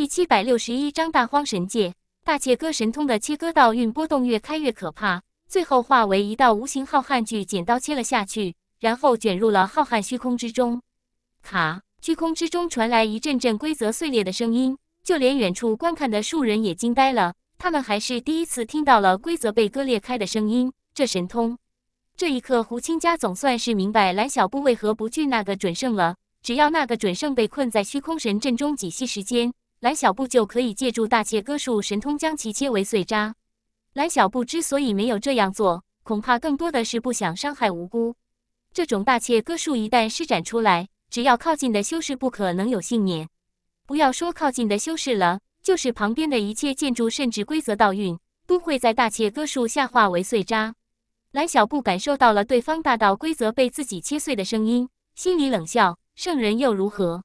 第七百六十一章大荒神界，大切割神通的切割道运波动越开越可怕，最后化为一道无形浩瀚巨剪刀切了下去，然后卷入了浩瀚虚空之中。卡，虚空之中传来一阵阵规则碎裂的声音，就连远处观看的树人也惊呆了，他们还是第一次听到了规则被割裂开的声音。这神通，这一刻，胡青家总算是明白蓝小布为何不惧那个准圣了，只要那个准圣被困在虚空神阵中几息时间。蓝小布就可以借助大切割术神通将其切为碎渣。蓝小布之所以没有这样做，恐怕更多的是不想伤害无辜。这种大切割术一旦施展出来，只要靠近的修士不可能有幸免。不要说靠近的修士了，就是旁边的一切建筑，甚至规则倒运，都会在大切割术下化为碎渣。蓝小布感受到了对方大道规则被自己切碎的声音，心里冷笑：圣人又如何？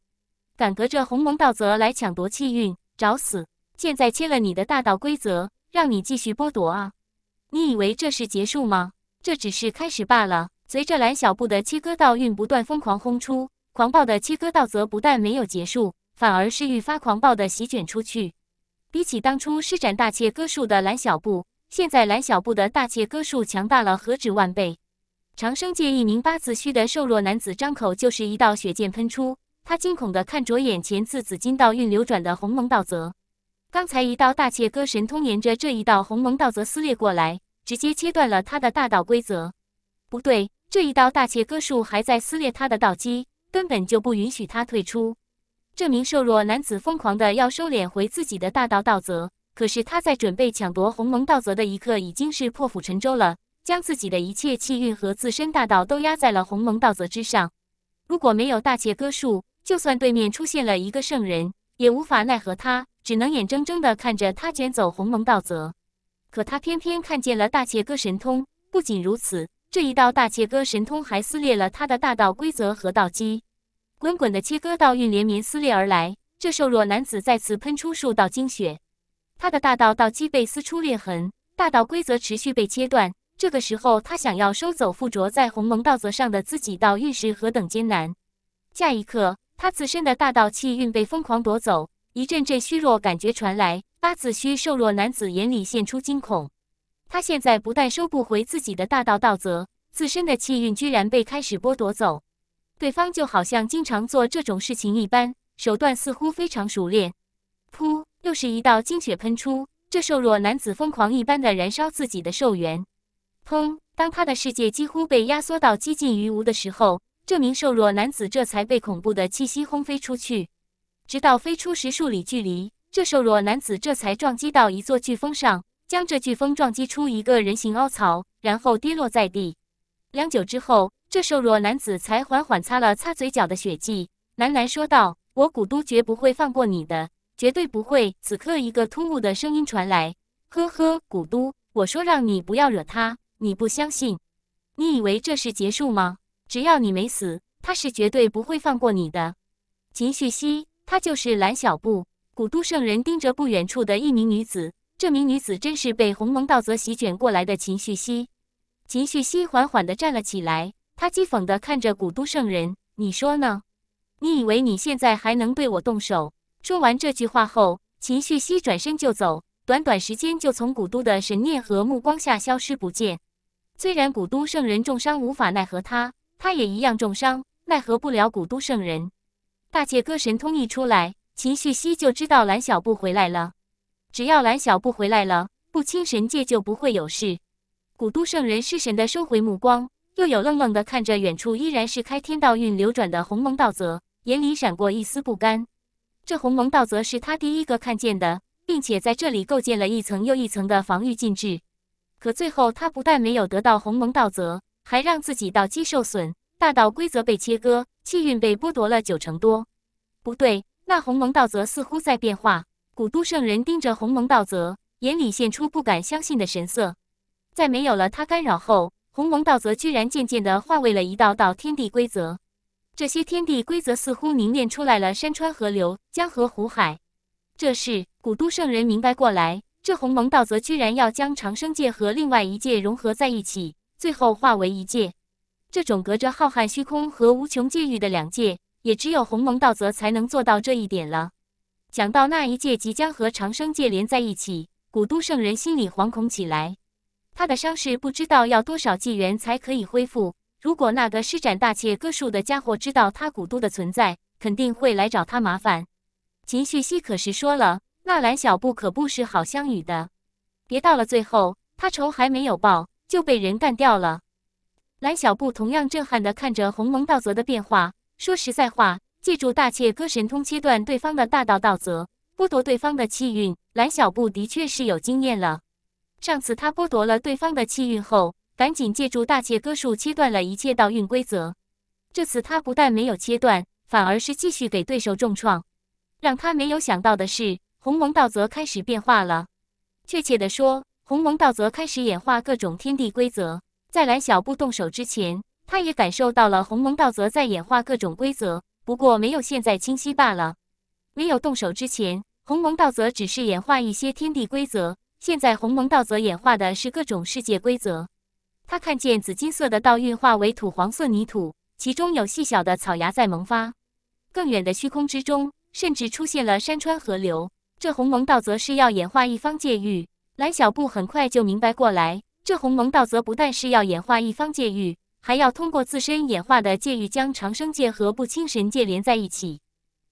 敢隔着鸿蒙道泽来抢夺气运，找死！现在切了你的大道规则，让你继续剥夺啊！你以为这是结束吗？这只是开始罢了。随着蓝小布的切割道运不断疯狂轰出，狂暴的切割道则不但没有结束，反而是愈发狂暴的席卷出去。比起当初施展大切割术的蓝小布，现在蓝小布的大切割术强大了何止万倍！长生界一名八字须的瘦弱男子张口就是一道血剑喷出。他惊恐地看着眼前自紫金道运流转的鸿蒙道泽。刚才一道大切割神通沿着这一道鸿蒙道泽撕裂过来，直接切断了他的大道规则。不对，这一道大切割术还在撕裂他的道基，根本就不允许他退出。这名瘦弱男子疯狂地要收敛回自己的大道道泽，可是他在准备抢夺鸿蒙道泽的一刻，已经是破釜沉舟了，将自己的一切气运和自身大道都压在了鸿蒙道泽之上。如果没有大切割术，就算对面出现了一个圣人，也无法奈何他，只能眼睁睁地看着他卷走鸿蒙道泽。可他偏偏看见了大切割神通。不仅如此，这一道大切割神通还撕裂了他的大道规则和道基。滚滚的切割道运连绵撕裂而来，这瘦弱男子再次喷出数道精血。他的大道道基被撕出裂痕，大道规则持续被切断。这个时候，他想要收走附着在鸿蒙道泽上的自己道运，是何等艰难！下一刻。他自身的大道气运被疯狂夺走，一阵阵虚弱感觉传来。八字虚瘦弱男子眼里现出惊恐。他现在不但收不回自己的大道道则，自身的气运居然被开始剥夺走。对方就好像经常做这种事情一般，手段似乎非常熟练。噗！又是一道精血喷出。这瘦弱男子疯狂一般的燃烧自己的寿元。砰！当他的世界几乎被压缩到接近于无的时候。这名瘦弱男子这才被恐怖的气息轰飞出去，直到飞出十数里距离，这瘦弱男子这才撞击到一座巨峰上，将这巨峰撞击出一个人形凹槽，然后跌落在地。良久之后，这瘦弱男子才缓缓擦了擦嘴角的血迹，喃喃说道：“我古都绝不会放过你的，绝对不会。”此刻，一个突兀的声音传来：“呵呵，古都，我说让你不要惹他，你不相信，你以为这是结束吗？”只要你没死，他是绝对不会放过你的。秦旭熙，他就是蓝小布。古都圣人盯着不远处的一名女子，这名女子真是被鸿蒙道则席卷过来的秦旭熙。秦旭熙缓缓地站了起来，他讥讽地看着古都圣人：“你说呢？你以为你现在还能对我动手？”说完这句话后，秦旭熙转身就走，短短时间就从古都的神念和目光下消失不见。虽然古都圣人重伤，无法奈何他。他也一样重伤，奈何不了古都圣人。大界歌神通一出来，秦旭熙就知道蓝小布回来了。只要蓝小布回来了，不侵神界就不会有事。古都圣人失神的收回目光，又有愣愣的看着远处，依然是开天道运流转的鸿蒙道泽，眼里闪过一丝不甘。这鸿蒙道泽是他第一个看见的，并且在这里构建了一层又一层的防御禁制。可最后他不但没有得到鸿蒙道泽，还让自己道基受损，大道规则被切割，气运被剥夺了九成多。不对，那鸿蒙道则似乎在变化。古都圣人盯着鸿蒙道则，眼里现出不敢相信的神色。在没有了他干扰后，鸿蒙道则居然渐渐地化为了一道道天地规则。这些天地规则似乎凝练出来了山川河流、江河湖海。这时，古都圣人明白过来，这鸿蒙道则居然要将长生界和另外一界融合在一起。最后化为一界，这种隔着浩瀚虚空和无穷界域的两界，也只有鸿蒙道则才能做到这一点了。想到那一界即将和长生界连在一起，古都圣人心里惶恐起来。他的伤势不知道要多少纪元才可以恢复。如果那个施展大切割术的家伙知道他古都的存在，肯定会来找他麻烦。秦旭熙可是说了，纳兰小布可不是好相与的。别到了最后，他仇还没有报。就被人干掉了。蓝小布同样震撼的看着鸿蒙道泽的变化，说实在话，借助大切割神通切断对方的大道道泽，剥夺对方的气运，蓝小布的确是有经验了。上次他剥夺了对方的气运后，赶紧借助大切割术切断了一切道运规则。这次他不但没有切断，反而是继续给对手重创。让他没有想到的是，鸿蒙道泽开始变化了。确切的说。鸿蒙道则开始演化各种天地规则，在蓝小布动手之前，他也感受到了鸿蒙道则在演化各种规则，不过没有现在清晰罢了。没有动手之前，鸿蒙道则只是演化一些天地规则，现在鸿蒙道则演化的是各种世界规则。他看见紫金色的道运化为土黄色泥土，其中有细小的草芽在萌发。更远的虚空之中，甚至出现了山川河流。这鸿蒙道则是要演化一方界域。蓝小布很快就明白过来，这鸿蒙道则不但是要演化一方界域，还要通过自身演化的界域将长生界和不清神界连在一起。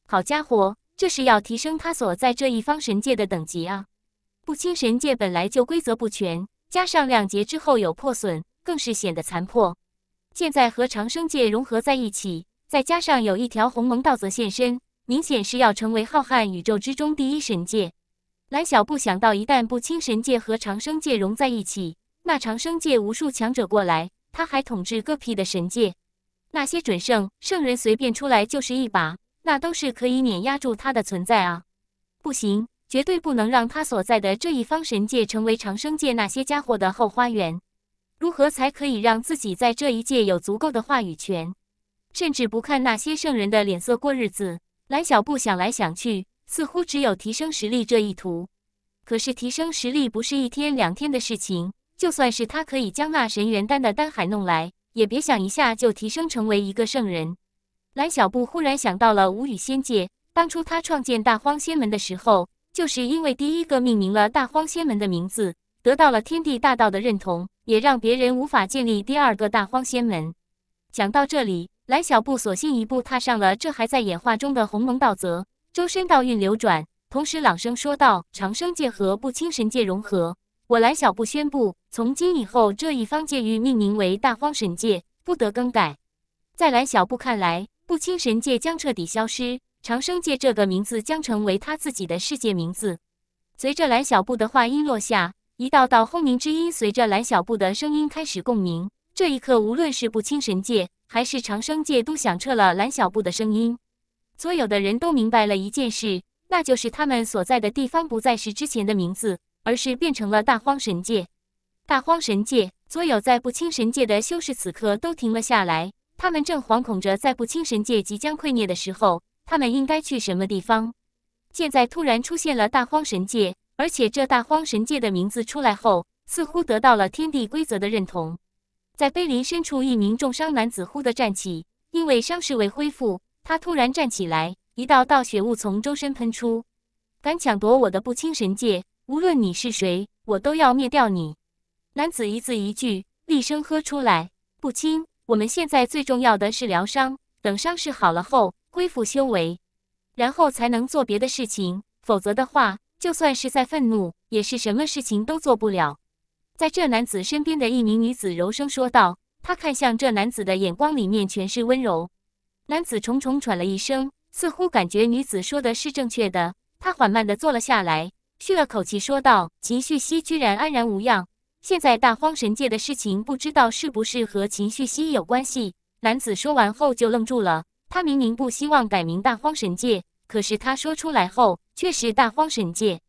好家伙，这是要提升他所在这一方神界的等级啊！不清神界本来就规则不全，加上两劫之后有破损，更是显得残破。现在和长生界融合在一起，再加上有一条鸿蒙道则现身，明显是要成为浩瀚宇宙之中第一神界。蓝小布想到，一旦不清神界和长生界融在一起，那长生界无数强者过来，他还统治个屁的神界？那些准圣、圣人随便出来就是一把，那都是可以碾压住他的存在啊！不行，绝对不能让他所在的这一方神界成为长生界那些家伙的后花园。如何才可以让自己在这一界有足够的话语权，甚至不看那些圣人的脸色过日子？蓝小布想来想去。似乎只有提升实力这一途，可是提升实力不是一天两天的事情。就算是他可以将那神元丹的丹海弄来，也别想一下就提升成为一个圣人。蓝小布忽然想到了无宇仙界，当初他创建大荒仙门的时候，就是因为第一个命名了大荒仙门的名字，得到了天地大道的认同，也让别人无法建立第二个大荒仙门。讲到这里，蓝小布索性一步踏上了这还在演化中的鸿蒙道泽。周身道运流转，同时朗声说道：“长生界和不清神界融合，我蓝小布宣布，从今以后这一方界域命名为大荒神界，不得更改。”在蓝小布看来，不清神界将彻底消失，长生界这个名字将成为他自己的世界名字。随着蓝小布的话音落下，一道道轰鸣之音随着蓝小布的声音开始共鸣。这一刻，无论是不清神界还是长生界，都响彻了蓝小布的声音。所有的人都明白了一件事，那就是他们所在的地方不再是之前的名字，而是变成了大荒神界。大荒神界，所有在不清神界的修士此刻都停了下来，他们正惶恐着，在不清神界即将溃灭的时候，他们应该去什么地方。现在突然出现了大荒神界，而且这大荒神界的名字出来后，似乎得到了天地规则的认同。在碑林深处，一名重伤男子忽地站起，因为伤势未恢复。他突然站起来，一道道血雾从周身喷出。敢抢夺我的不清神界，无论你是谁，我都要灭掉你！男子一字一句厉声喝出来。不清，我们现在最重要的是疗伤，等伤势好了后恢复修为，然后才能做别的事情。否则的话，就算是再愤怒，也是什么事情都做不了。在这男子身边的一名女子柔声说道，她看向这男子的眼光里面全是温柔。男子重重喘了一声，似乎感觉女子说的是正确的。他缓慢地坐了下来，吁了口气，说道：“秦旭熙居然安然无恙，现在大荒神界的事情，不知道是不是和秦旭熙有关系。”男子说完后就愣住了。他明明不希望改名大荒神界，可是他说出来后却是大荒神界。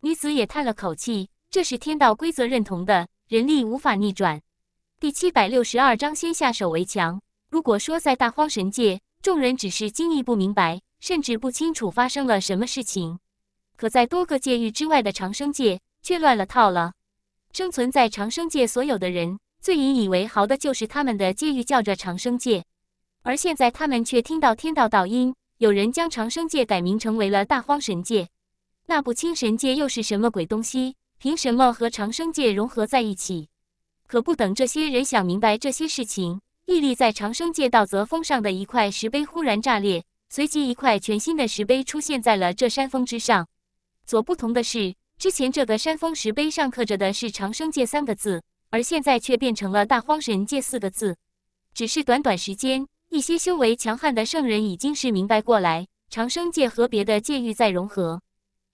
女子也叹了口气：“这是天道规则认同的，人力无法逆转。”第七百六十二章：先下手为强。如果说在大荒神界，众人只是惊异不明白，甚至不清楚发生了什么事情；可在多个界域之外的长生界却乱了套了。生存在长生界所有的人，最引以为豪的就是他们的界域叫着长生界，而现在他们却听到天道道音，有人将长生界改名成为了大荒神界。那不清神界又是什么鬼东西？凭什么和长生界融合在一起？可不等这些人想明白这些事情。屹立在长生界道泽峰上的一块石碑忽然炸裂，随即一块全新的石碑出现在了这山峰之上。所不同的是，之前这个山峰石碑上刻着的是“长生界”三个字，而现在却变成了“大荒神界”四个字。只是短短时间，一些修为强悍的圣人已经是明白过来：长生界和别的界域在融合，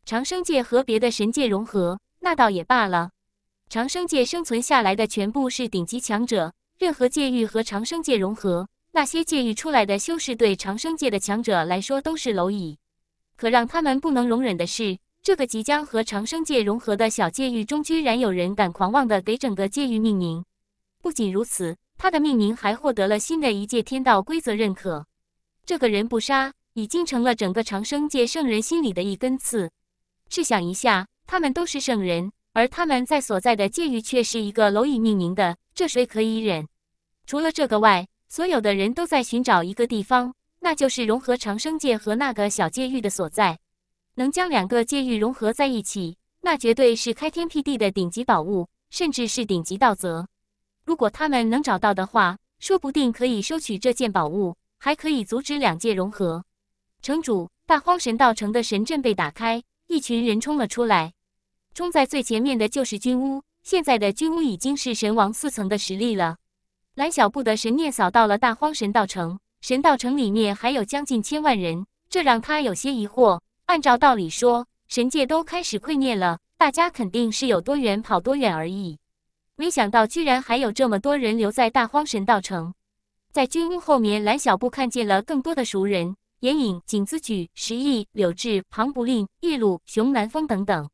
长生界和别的神界融合，那倒也罢了。长生界生存下来的全部是顶级强者。任何界域和长生界融合，那些界域出来的修士对长生界的强者来说都是蝼蚁。可让他们不能容忍的是，这个即将和长生界融合的小界域中，居然有人敢狂妄地给整个界域命名。不仅如此，他的命名还获得了新的一界天道规则认可。这个人不杀，已经成了整个长生界圣人心里的一根刺。试想一下，他们都是圣人，而他们在所在的界域却是一个蝼蚁命名的，这谁可以忍？除了这个外，所有的人都在寻找一个地方，那就是融合长生界和那个小界域的所在。能将两个界域融合在一起，那绝对是开天辟地的顶级宝物，甚至是顶级道泽。如果他们能找到的话，说不定可以收取这件宝物，还可以阻止两界融合。城主，大荒神道城的神阵被打开，一群人冲了出来。冲在最前面的就是君巫，现在的君巫已经是神王四层的实力了。蓝小布的神念扫到了大荒神道城，神道城里面还有将近千万人，这让他有些疑惑。按照道理说，神界都开始溃灭了，大家肯定是有多远跑多远而已。没想到居然还有这么多人留在大荒神道城。在军屋后面，蓝小布看见了更多的熟人：眼影、景子举、石毅、柳志、庞不吝、叶鲁、熊南风等等。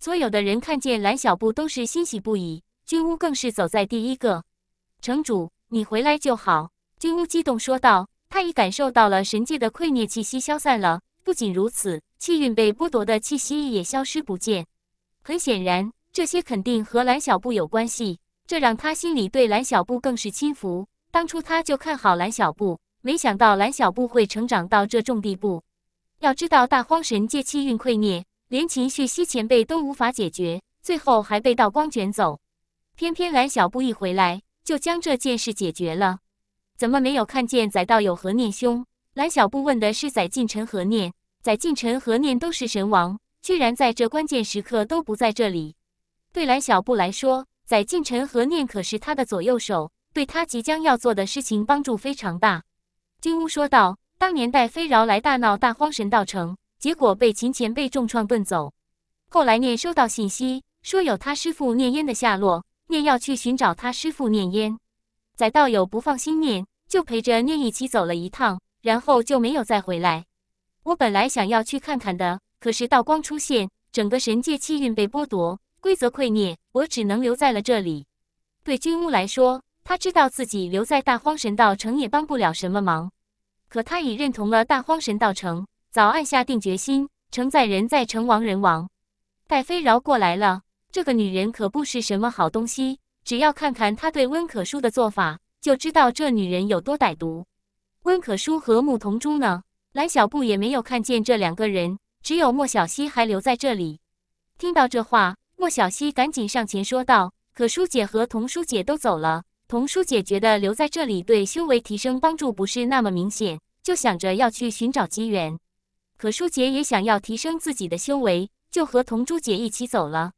所有的人看见蓝小布都是欣喜不已，军屋更是走在第一个。城主，你回来就好。”君乌激动说道。他已感受到了神界的溃灭气息消散了。不仅如此，气运被剥夺的气息也消失不见。很显然，这些肯定和蓝小布有关系。这让他心里对蓝小布更是轻浮。当初他就看好蓝小布，没想到蓝小布会成长到这种地步。要知道，大荒神界气运溃灭，连秦旭西前辈都无法解决，最后还被道光卷走。偏偏蓝小布一回来。就将这件事解决了，怎么没有看见宰道友何念兄？蓝小布问的是宰进臣何念，宰进臣何念都是神王，居然在这关键时刻都不在这里。对蓝小布来说，宰进臣何念可是他的左右手，对他即将要做的事情帮助非常大。金乌说道：“当年带飞饶来大闹大荒神道城，结果被秦前辈重创遁走。后来念收到信息，说有他师父聂烟的下落。”念要去寻找他师傅念烟，载道友不放心念，就陪着念一起走了一趟，然后就没有再回来。我本来想要去看看的，可是道光出现，整个神界气运被剥夺，规则溃灭，我只能留在了这里。对君无来说，他知道自己留在大荒神道城也帮不了什么忙，可他已认同了大荒神道城，早暗下定决心，城在人在，城亡人亡。戴飞饶过来了。这个女人可不是什么好东西，只要看看她对温可书的做法，就知道这女人有多歹毒。温可书和木同珠呢？蓝小布也没有看见这两个人，只有莫小西还留在这里。听到这话，莫小西赶紧上前说道：“可书姐和童书姐都走了，童书姐觉得留在这里对修为提升帮助不是那么明显，就想着要去寻找机缘。可书姐也想要提升自己的修为，就和童珠姐一起走了。”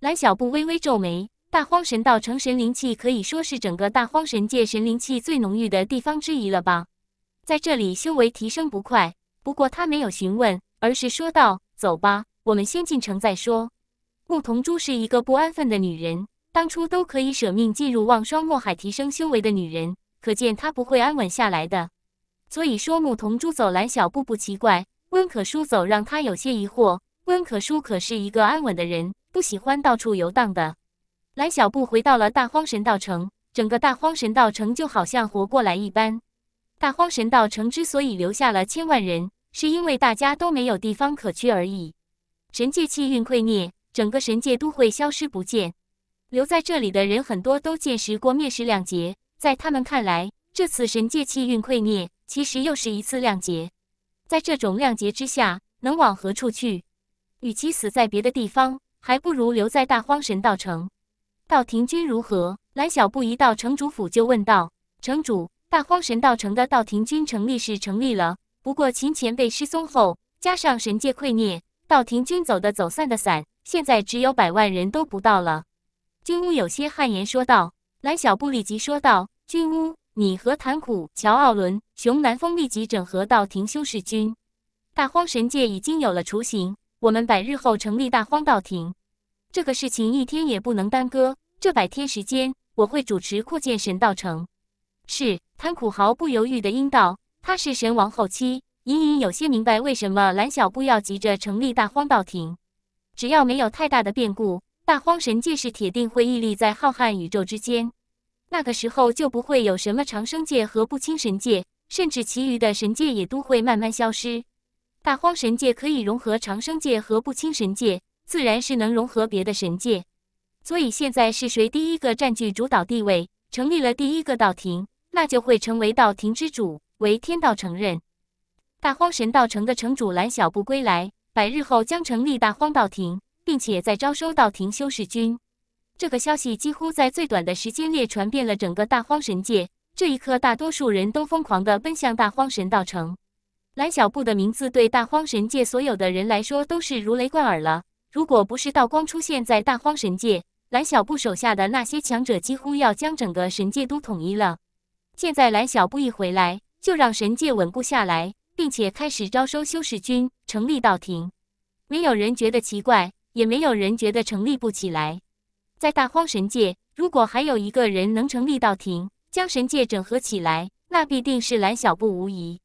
蓝小布微微皱眉，大荒神道成神灵气可以说是整个大荒神界神灵气最浓郁的地方之一了吧？在这里修为提升不快。不过他没有询问，而是说道：“走吧，我们先进城再说。”牧童珠是一个不安分的女人，当初都可以舍命进入望霜墨海提升修为的女人，可见她不会安稳下来的。所以说牧童珠走蓝小布不奇怪，温可舒走让他有些疑惑。温可舒可是一个安稳的人。不喜欢到处游荡的蓝小布回到了大荒神道城，整个大荒神道城就好像活过来一般。大荒神道城之所以留下了千万人，是因为大家都没有地方可去而已。神界气运溃灭，整个神界都会消失不见。留在这里的人很多都见识过灭世亮劫，在他们看来，这次神界气运溃灭其实又是一次亮劫。在这种亮劫之下，能往何处去？与其死在别的地方。还不如留在大荒神道城，道庭君如何？蓝小布一到城主府就问道：“城主，大荒神道城的道庭君成立是成立了，不过秦前辈失踪后，加上神界溃灭，道庭君走的走散的散，现在只有百万人都不到了。”君屋有些汗颜说道。蓝小布立即说道：“君屋，你和谭苦、乔奥伦、熊南风立即整合道庭修士军，大荒神界已经有了雏形。”我们百日后成立大荒道庭，这个事情一天也不能耽搁。这百天时间，我会主持扩建神道城。是，贪苦毫不犹豫的应道。他是神王后期，隐隐有些明白为什么蓝小布要急着成立大荒道庭。只要没有太大的变故，大荒神界是铁定会屹立在浩瀚宇宙之间。那个时候就不会有什么长生界和不清神界，甚至其余的神界也都会慢慢消失。大荒神界可以融合长生界和不清神界，自然是能融合别的神界。所以现在是谁第一个占据主导地位，成立了第一个道庭，那就会成为道庭之主，为天道承认。大荒神道城的城主蓝小布归来，百日后将成立大荒道庭，并且在招收道庭修士军。这个消息几乎在最短的时间内传遍了整个大荒神界。这一刻，大多数人都疯狂地奔向大荒神道城。蓝小布的名字对大荒神界所有的人来说都是如雷贯耳了。如果不是道光出现在大荒神界，蓝小布手下的那些强者几乎要将整个神界都统一了。现在蓝小布一回来，就让神界稳固下来，并且开始招收修士军，成立道庭。没有人觉得奇怪，也没有人觉得成立不起来。在大荒神界，如果还有一个人能成立道庭，将神界整合起来，那必定是蓝小布无疑。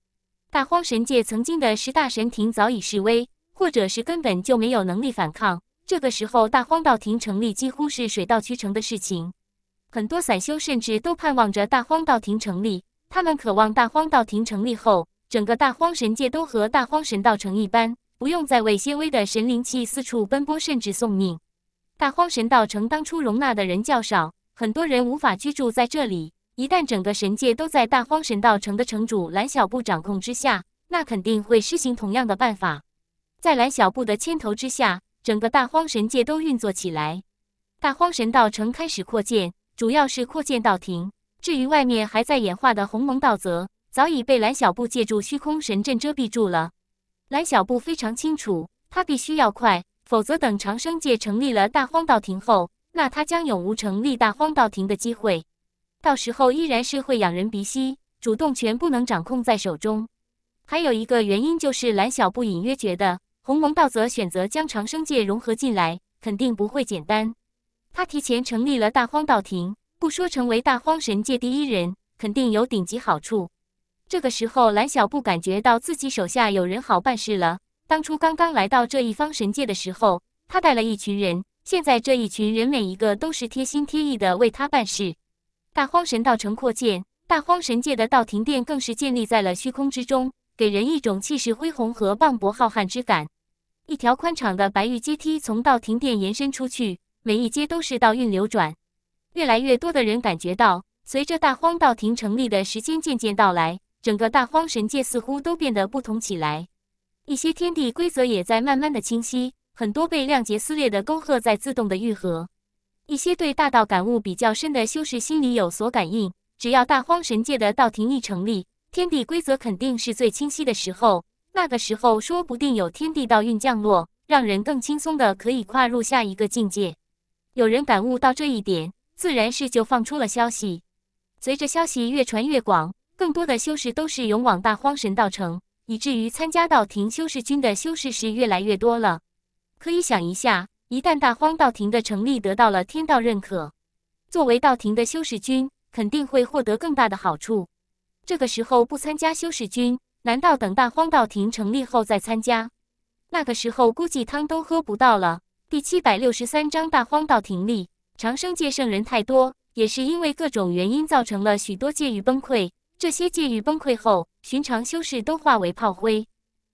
大荒神界曾经的十大神庭早已示威，或者是根本就没有能力反抗。这个时候，大荒道庭成立几乎是水到渠成的事情。很多散修甚至都盼望着大荒道庭成立，他们渴望大荒道庭成立后，整个大荒神界都和大荒神道城一般，不用再为些微的神灵气四处奔波，甚至送命。大荒神道城当初容纳的人较少，很多人无法居住在这里。一旦整个神界都在大荒神道城的城主蓝小布掌控之下，那肯定会施行同样的办法。在蓝小布的牵头之下，整个大荒神界都运作起来，大荒神道城开始扩建，主要是扩建道庭。至于外面还在演化的鸿蒙道则，早已被蓝小布借助虚空神阵遮蔽住了。蓝小布非常清楚，他必须要快，否则等长生界成立了大荒道庭后，那他将永无成立大荒道庭的机会。到时候依然是会仰人鼻息，主动权不能掌控在手中。还有一个原因就是蓝小布隐约觉得，鸿蒙道则选择将长生界融合进来，肯定不会简单。他提前成立了大荒道庭，不说成为大荒神界第一人，肯定有顶级好处。这个时候，蓝小布感觉到自己手下有人好办事了。当初刚刚来到这一方神界的时候，他带了一群人，现在这一群人每一个都是贴心贴意的为他办事。大荒神道城扩建，大荒神界的道庭殿更是建立在了虚空之中，给人一种气势恢宏和磅礴浩瀚之感。一条宽敞的白玉阶梯从道庭殿延伸出去，每一阶都是道运流转。越来越多的人感觉到，随着大荒道庭成立的时间渐渐到来，整个大荒神界似乎都变得不同起来。一些天地规则也在慢慢的清晰，很多被亮劫撕裂的沟壑在自动的愈合。一些对大道感悟比较深的修士心里有所感应，只要大荒神界的道庭一成立，天地规则肯定是最清晰的时候。那个时候说不定有天地道运降落，让人更轻松的可以跨入下一个境界。有人感悟到这一点，自然是就放出了消息。随着消息越传越广，更多的修士都是勇往大荒神道城，以至于参加道庭修士军的修士是越来越多了。可以想一下。一旦大荒道庭的成立得到了天道认可，作为道庭的修士君肯定会获得更大的好处。这个时候不参加修士军，难道等大荒道庭成立后再参加？那个时候估计汤都喝不到了。第七百六十三章：大荒道庭立。长生界圣人太多，也是因为各种原因造成了许多界域崩溃。这些界域崩溃后，寻常修士都化为炮灰。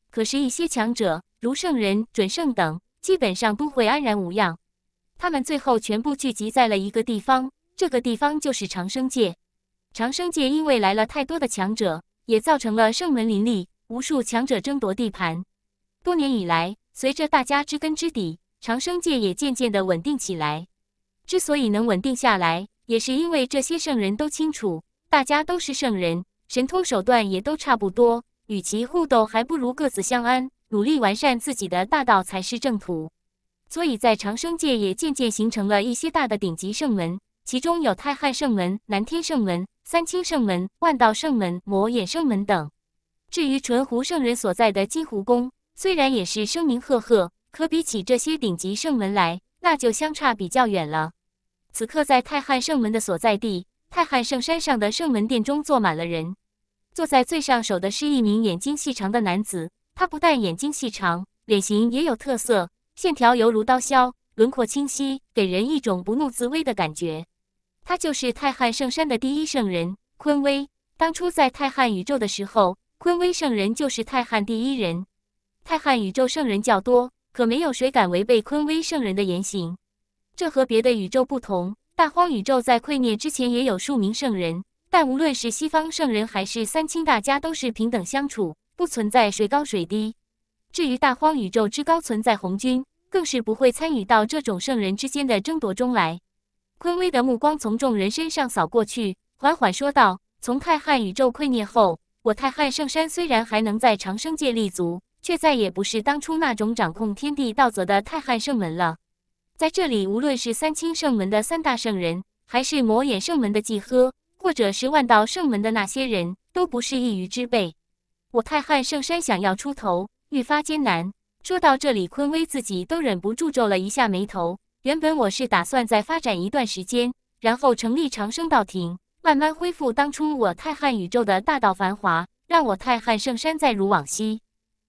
可是，一些强者如圣人、准圣等。基本上都会安然无恙。他们最后全部聚集在了一个地方，这个地方就是长生界。长生界因为来了太多的强者，也造成了圣门林立，无数强者争夺地盘。多年以来，随着大家知根知底，长生界也渐渐的稳定起来。之所以能稳定下来，也是因为这些圣人都清楚，大家都是圣人，神通手段也都差不多，与其互斗，还不如各自相安。努力完善自己的大道才是正途，所以在长生界也渐渐形成了一些大的顶级圣门，其中有太汉圣门、南天圣门、三清圣门、万道圣门、魔眼圣门等。至于纯狐圣人所在的金狐宫，虽然也是声名赫赫，可比起这些顶级圣门来，那就相差比较远了。此刻，在太汉圣门的所在地太汉圣山上的圣门殿中坐满了人，坐在最上首的是一名眼睛细长的男子。他不但眼睛细长，脸型也有特色，线条犹如刀削，轮廓清晰，给人一种不怒自威的感觉。他就是太汉圣山的第一圣人坤威。当初在太汉宇宙的时候，坤威圣人就是太汉第一人。太汉宇宙圣人较多，可没有谁敢违背坤威圣人的言行。这和别的宇宙不同，大荒宇宙在溃灭之前也有数名圣人，但无论是西方圣人还是三清，大家都是平等相处。不存在谁高谁低。至于大荒宇宙之高存在红军，更是不会参与到这种圣人之间的争夺中来。坤威的目光从众人身上扫过去，缓缓说道：“从太汉宇宙溃灭后，我太汉圣山虽然还能在长生界立足，却再也不是当初那种掌控天地道则的太汉圣门了。在这里，无论是三清圣门的三大圣人，还是魔眼圣门的季喝，或者是万道圣门的那些人，都不是一隅之辈。”我太汉圣山想要出头，愈发艰难。说到这里，坤威自己都忍不住皱了一下眉头。原本我是打算再发展一段时间，然后成立长生道庭，慢慢恢复当初我太汉宇宙的大道繁华，让我太汉圣山再如往昔。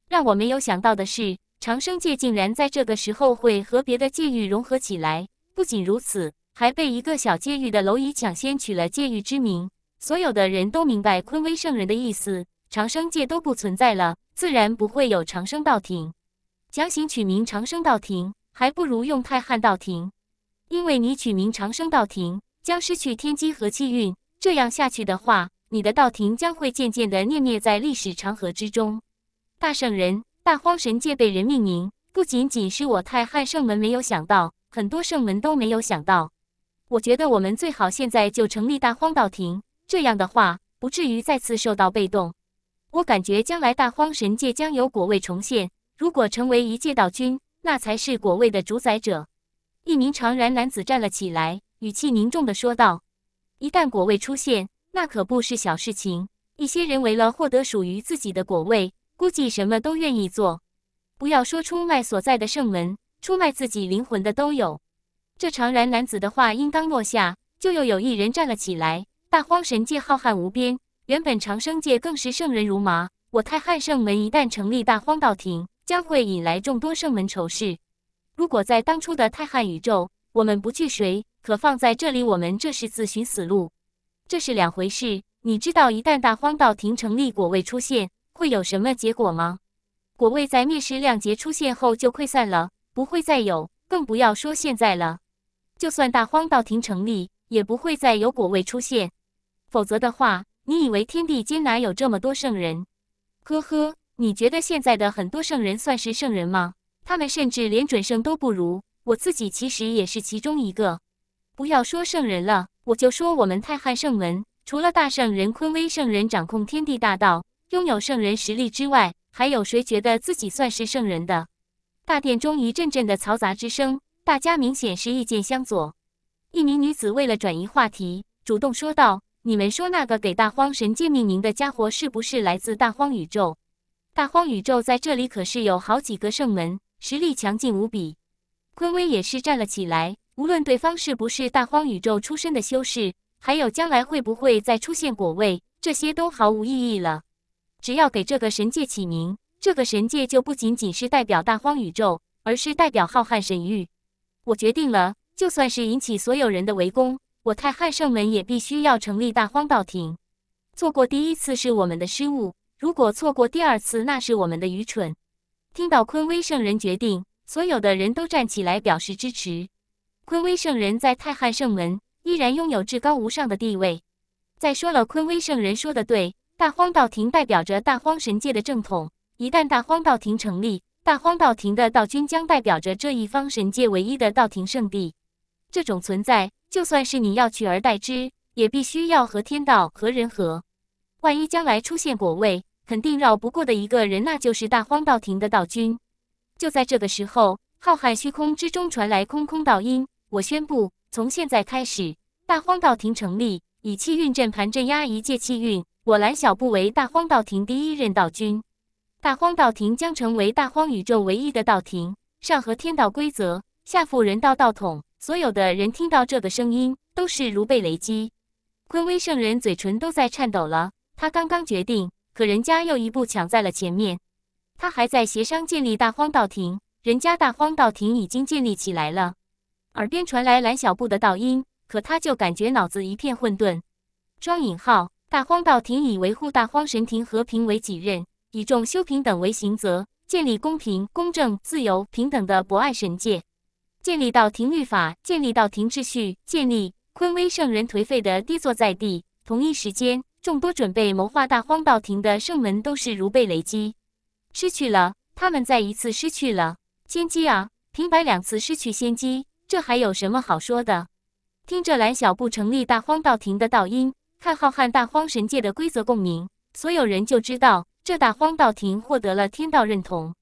让我没有想到的是，长生界竟然在这个时候会和别的界域融合起来。不仅如此，还被一个小界域的蝼蚁抢先取了界域之名。所有的人都明白坤威圣人的意思。长生界都不存在了，自然不会有长生道庭。强行取名长生道庭，还不如用太汉道庭。因为你取名长生道庭，将失去天机和气运。这样下去的话，你的道庭将会渐渐的湮灭在历史长河之中。大圣人，大荒神界被人命名，不仅仅是我太汉圣门没有想到，很多圣门都没有想到。我觉得我们最好现在就成立大荒道庭，这样的话，不至于再次受到被动。我感觉将来大荒神界将有果位重现。如果成为一界道君，那才是果位的主宰者。一名长髯男子站了起来，语气凝重地说道：“一旦果位出现，那可不是小事情。一些人为了获得属于自己的果位，估计什么都愿意做。不要说出卖所在的圣门，出卖自己灵魂的都有。”这长髯男子的话应当落下，就又有一人站了起来。大荒神界浩瀚无边。原本长生界更是圣人如麻，我太汉圣门一旦成立大荒道庭，将会引来众多圣门仇视。如果在当初的太汉宇宙，我们不惧谁，可放在这里，我们这是自寻死路，这是两回事。你知道，一旦大荒道庭成立，果位出现会有什么结果吗？果位在灭世亮劫出现后就溃散了，不会再有，更不要说现在了。就算大荒道庭成立，也不会再有果位出现，否则的话。你以为天地间哪有这么多圣人？呵呵，你觉得现在的很多圣人算是圣人吗？他们甚至连准圣都不如。我自己其实也是其中一个。不要说圣人了，我就说我们太汉圣门，除了大圣人坤威圣人掌控天地大道，拥有圣人实力之外，还有谁觉得自己算是圣人的？大殿中一阵阵的嘈杂之声，大家明显是意见相左。一名女子为了转移话题，主动说道。你们说那个给大荒神界命名的家伙是不是来自大荒宇宙？大荒宇宙在这里可是有好几个圣门，实力强劲无比。坤威也是站了起来。无论对方是不是大荒宇宙出身的修士，还有将来会不会再出现果位，这些都毫无意义了。只要给这个神界起名，这个神界就不仅仅是代表大荒宇宙，而是代表浩瀚神域。我决定了，就算是引起所有人的围攻。我太汉圣门也必须要成立大荒道庭。错过第一次是我们的失误，如果错过第二次，那是我们的愚蠢。听到坤威圣人决定，所有的人都站起来表示支持。坤威圣人在太汉圣门依然拥有至高无上的地位。再说了，坤威圣人说的对，大荒道庭代表着大荒神界的正统。一旦大荒道庭成立，大荒道庭的道君将代表着这一方神界唯一的道庭圣地。这种存在。就算是你要取而代之，也必须要和天道和人和。万一将来出现果位，肯定绕不过的一个人，那就是大荒道庭的道君。就在这个时候，浩瀚虚空之中传来空空道音：“我宣布，从现在开始，大荒道庭成立，以气运阵盘镇压一界气运。我蓝小布为大荒道庭第一任道君。大荒道庭将成为大荒宇宙唯一的道庭，上合天道规则，下负人道道统。”所有的人听到这个声音，都是如被雷击。坤威圣人嘴唇都在颤抖了。他刚刚决定，可人家又一步抢在了前面。他还在协商建立大荒道庭，人家大荒道庭已经建立起来了。耳边传来蓝小布的道音，可他就感觉脑子一片混沌。双引号大荒道庭以维护大荒神庭和平为己任，以众修平等为行则，建立公平、公正、自由、平等的博爱神界。建立道庭律法，建立道庭秩序，建立。坤威圣人颓废的跌坐在地。同一时间，众多准备谋划大荒道庭的圣门都是如被雷击，失去了，他们再一次失去了先机啊！平白两次失去先机，这还有什么好说的？听着蓝小布成立大荒道庭的道音，看浩瀚大荒神界的规则共鸣，所有人就知道这大荒道庭获得了天道认同。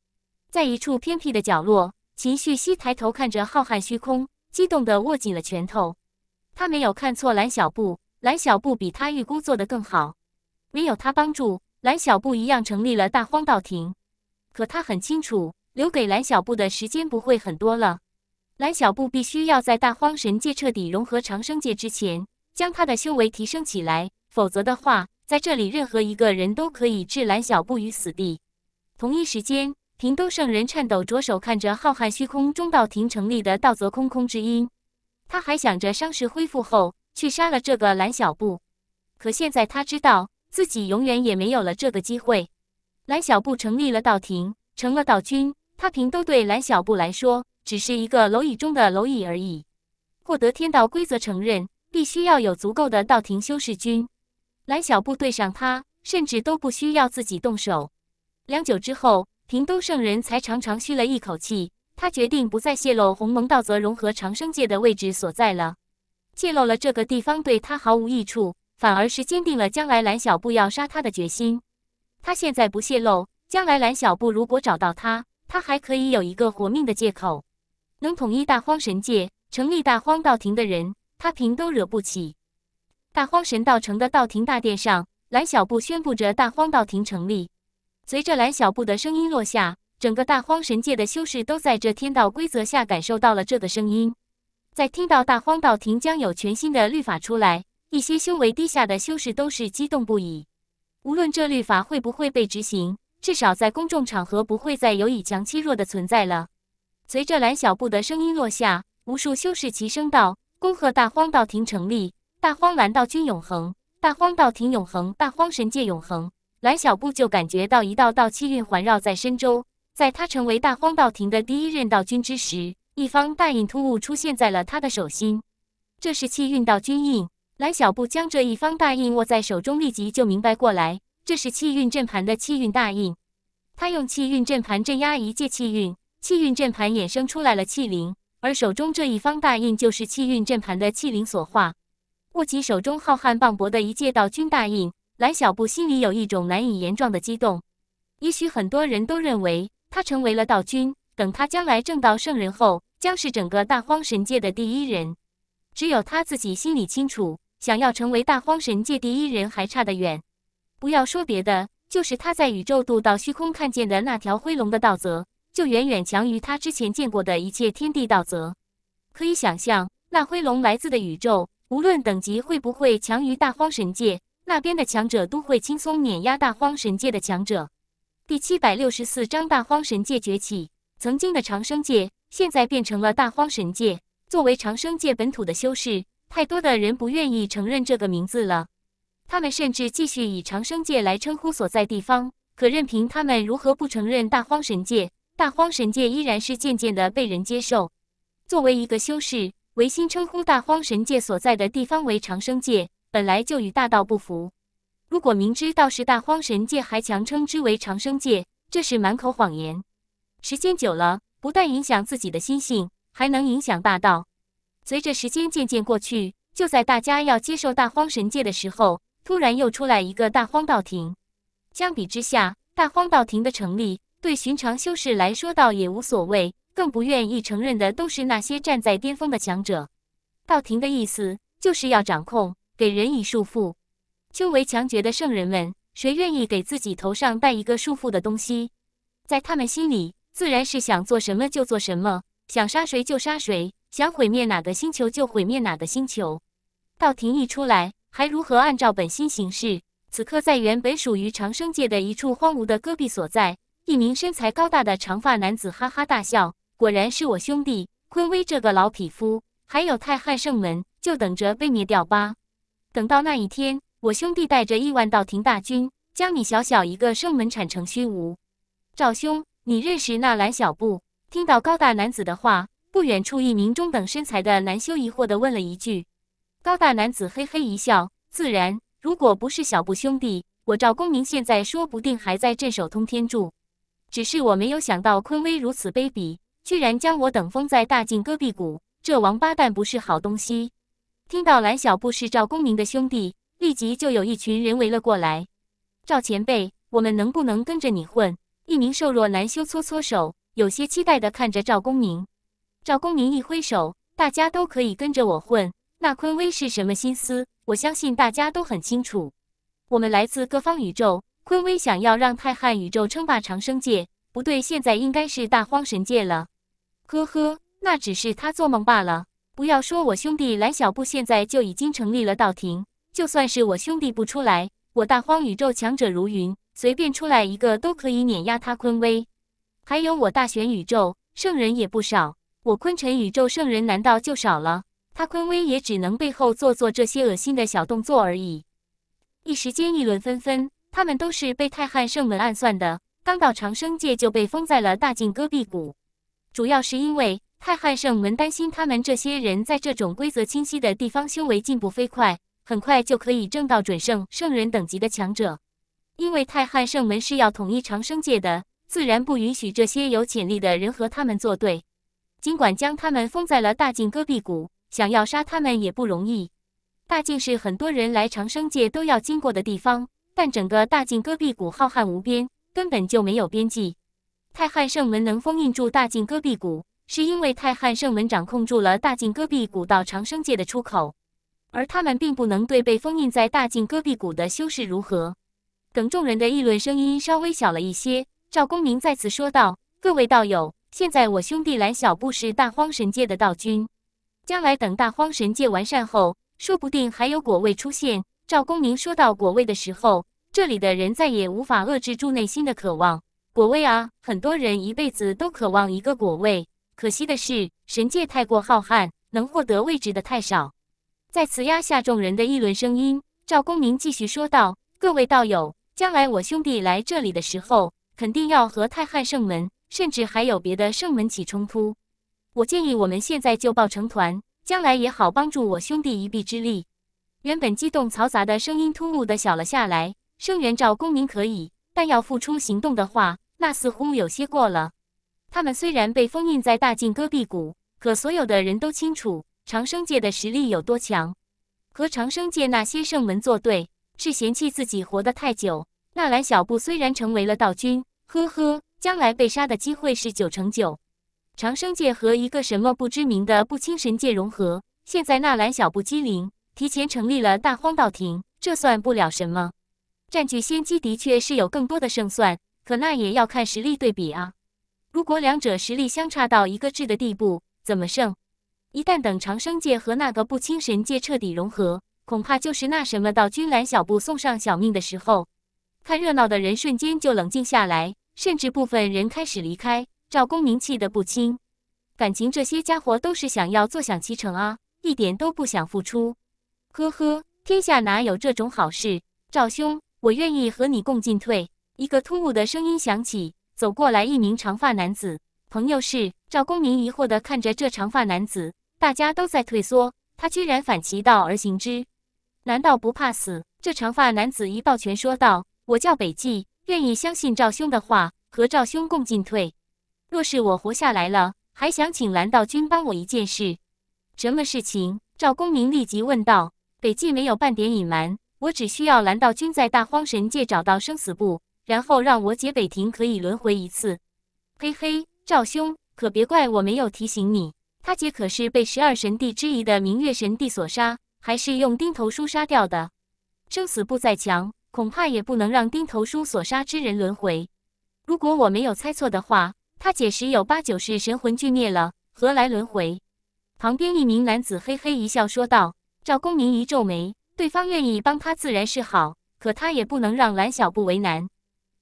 在一处偏僻的角落。秦旭熙抬头看着浩瀚虚空，激动地握紧了拳头。他没有看错蓝小布，蓝小布比他预估做得更好。没有他帮助，蓝小布一样成立了大荒道庭。可他很清楚，留给蓝小布的时间不会很多了。蓝小布必须要在大荒神界彻底融合长生界之前，将他的修为提升起来，否则的话，在这里任何一个人都可以置蓝小布于死地。同一时间。平都圣人颤抖着手看着浩瀚虚空中道庭成立的道泽空空之音，他还想着伤势恢复后去杀了这个蓝小布，可现在他知道自己永远也没有了这个机会。蓝小布成立了道庭，成了道君，他平都对蓝小布来说只是一个蝼蚁中的蝼蚁而已。获得天道规则承认，必须要有足够的道庭修士军。蓝小布对上他，甚至都不需要自己动手。良久之后。平都圣人才长长吁了一口气，他决定不再泄露鸿蒙道则融合长生界的位置所在了。泄露了这个地方对他毫无益处，反而是坚定了将来蓝小布要杀他的决心。他现在不泄露，将来蓝小布如果找到他，他还可以有一个活命的借口。能统一大荒神界、成立大荒道庭的人，他平都惹不起。大荒神道城的道庭大殿上，蓝小布宣布着大荒道庭成立。随着蓝小布的声音落下，整个大荒神界的修士都在这天道规则下感受到了这个声音。在听到大荒道庭将有全新的律法出来，一些修为低下的修士都是激动不已。无论这律法会不会被执行，至少在公众场合不会再有以强欺弱的存在了。随着蓝小布的声音落下，无数修士齐声道：“恭贺大荒道庭成立！大荒蓝道君永恒，大荒道庭永恒，大荒神界永恒！”蓝小布就感觉到一道道气运环绕在身周，在他成为大荒道庭的第一任道君之时，一方大印突兀出现在了他的手心。这是气运道君印。蓝小布将这一方大印握在手中，立即就明白过来，这是气运阵盘的气运大印。他用气运阵盘镇压一界气运，气运阵盘衍生出来了气灵，而手中这一方大印就是气运阵盘的气灵所化。握起手中浩瀚磅礴的一界道君大印。蓝小布心里有一种难以言状的激动。也许很多人都认为他成为了道君，等他将来正道圣人后，将是整个大荒神界的第一人。只有他自己心里清楚，想要成为大荒神界第一人还差得远。不要说别的，就是他在宇宙渡到虚空看见的那条灰龙的道则，就远远强于他之前见过的一切天地道则。可以想象，那灰龙来自的宇宙，无论等级会不会强于大荒神界。那边的强者都会轻松碾压大荒神界的强者。第七百六十四章：大荒神界崛起。曾经的长生界，现在变成了大荒神界。作为长生界本土的修士，太多的人不愿意承认这个名字了。他们甚至继续以长生界来称呼所在地方。可任凭他们如何不承认大荒神界，大荒神界依然是渐渐的被人接受。作为一个修士，唯心称呼大荒神界所在的地方为长生界。本来就与大道不符，如果明知道是大荒神界，还强称之为长生界，这是满口谎言。时间久了，不但影响自己的心性，还能影响大道。随着时间渐渐过去，就在大家要接受大荒神界的时候，突然又出来一个大荒道庭。相比之下，大荒道庭的成立对寻常修士来说倒也无所谓，更不愿意承认的都是那些站在巅峰的强者。道庭的意思就是要掌控。给人以束缚，修为强绝的圣人们，谁愿意给自己头上戴一个束缚的东西？在他们心里，自然是想做什么就做什么，想杀谁就杀谁，想毁灭哪个星球就毁灭哪个星球。道庭一出来，还如何按照本心行事？此刻，在原本属于长生界的一处荒芜的戈壁所在，一名身材高大的长发男子哈哈大笑：“果然是我兄弟坤威这个老匹夫，还有太汉圣门，就等着被灭掉吧。”等到那一天，我兄弟带着亿万道庭大军，将你小小一个圣门铲成虚无。赵兄，你认识那蓝小布？听到高大男子的话，不远处一名中等身材的男修疑惑地问了一句。高大男子嘿嘿一笑，自然，如果不是小布兄弟，我赵公明现在说不定还在镇守通天柱。只是我没有想到坤威如此卑鄙，居然将我等封在大晋戈壁谷，这王八蛋不是好东西。听到蓝小布是赵公明的兄弟，立即就有一群人围了过来。赵前辈，我们能不能跟着你混？一名瘦弱男修搓搓手，有些期待的看着赵公明。赵公明一挥手，大家都可以跟着我混。那坤威是什么心思？我相信大家都很清楚。我们来自各方宇宙，坤威想要让太汉宇宙称霸长生界，不对，现在应该是大荒神界了。呵呵，那只是他做梦罢了。不要说我兄弟蓝小布，现在就已经成立了道庭。就算是我兄弟不出来，我大荒宇宙强者如云，随便出来一个都可以碾压他坤威。还有我大玄宇宙圣人也不少，我昆辰宇宙圣人难道就少了？他坤威也只能背后做做这些恶心的小动作而已。一时间议论纷纷，他们都是被太汉圣门暗算的，刚到长生界就被封在了大晋戈壁谷，主要是因为。太汉圣门担心，他们这些人在这种规则清晰的地方修为进步飞快，很快就可以挣到准圣、圣人等级的强者。因为太汉圣门是要统一长生界的，自然不允许这些有潜力的人和他们作对。尽管将他们封在了大晋戈壁谷，想要杀他们也不容易。大晋是很多人来长生界都要经过的地方，但整个大晋戈壁谷浩瀚无边，根本就没有边际。太汉圣门能封印住大晋戈壁谷。是因为太汉圣门掌控住了大晋戈壁古道长生界的出口，而他们并不能对被封印在大晋戈壁谷的修士如何。等众人的议论声音稍微小了一些，赵公明再次说道：“各位道友，现在我兄弟蓝小布是大荒神界的道君，将来等大荒神界完善后，说不定还有果位出现。”赵公明说到果位的时候，这里的人再也无法遏制住内心的渴望。果位啊，很多人一辈子都渴望一个果位。可惜的是，神界太过浩瀚，能获得位置的太少。在次压下众人的议论声音，赵公明继续说道：“各位道友，将来我兄弟来这里的时候，肯定要和太汉圣门，甚至还有别的圣门起冲突。我建议我们现在就抱成团，将来也好帮助我兄弟一臂之力。”原本激动嘈杂的声音突兀的小了下来。声援赵公明可以，但要付出行动的话，那似乎有些过了。他们虽然被封印在大晋戈壁谷，可所有的人都清楚长生界的实力有多强。和长生界那些圣门作对，是嫌弃自己活得太久。纳兰小布虽然成为了道君，呵呵，将来被杀的机会是九成九。长生界和一个什么不知名的不清神界融合，现在纳兰小布机灵，提前成立了大荒道庭，这算不了什么。占据先机的确是有更多的胜算，可那也要看实力对比啊。如果两者实力相差到一个质的地步，怎么胜？一旦等长生界和那个不清神界彻底融合，恐怕就是那什么到君兰小布送上小命的时候。看热闹的人瞬间就冷静下来，甚至部分人开始离开。赵公明气得不轻，感情这些家伙都是想要坐享其成啊，一点都不想付出。呵呵，天下哪有这种好事？赵兄，我愿意和你共进退。一个突兀的声音响起。走过来一名长发男子，朋友是赵公明，疑惑地看着这长发男子。大家都在退缩，他居然反其道而行之，难道不怕死？这长发男子一抱拳说道：“我叫北忌，愿意相信赵兄的话，和赵兄共进退。若是我活下来了，还想请蓝道君帮我一件事。”什么事情？赵公明立即问道。北忌没有半点隐瞒，我只需要蓝道君在大荒神界找到生死簿。然后让我姐北庭可以轮回一次，嘿嘿，赵兄可别怪我没有提醒你，他姐可是被十二神帝之一的明月神帝所杀，还是用钉头书杀掉的。生死簿再强，恐怕也不能让钉头书所杀之人轮回。如果我没有猜错的话，他姐十有八九是神魂俱灭了，何来轮回？旁边一名男子嘿嘿一笑说道。赵公明一皱眉，对方愿意帮他自然是好，可他也不能让蓝小布为难。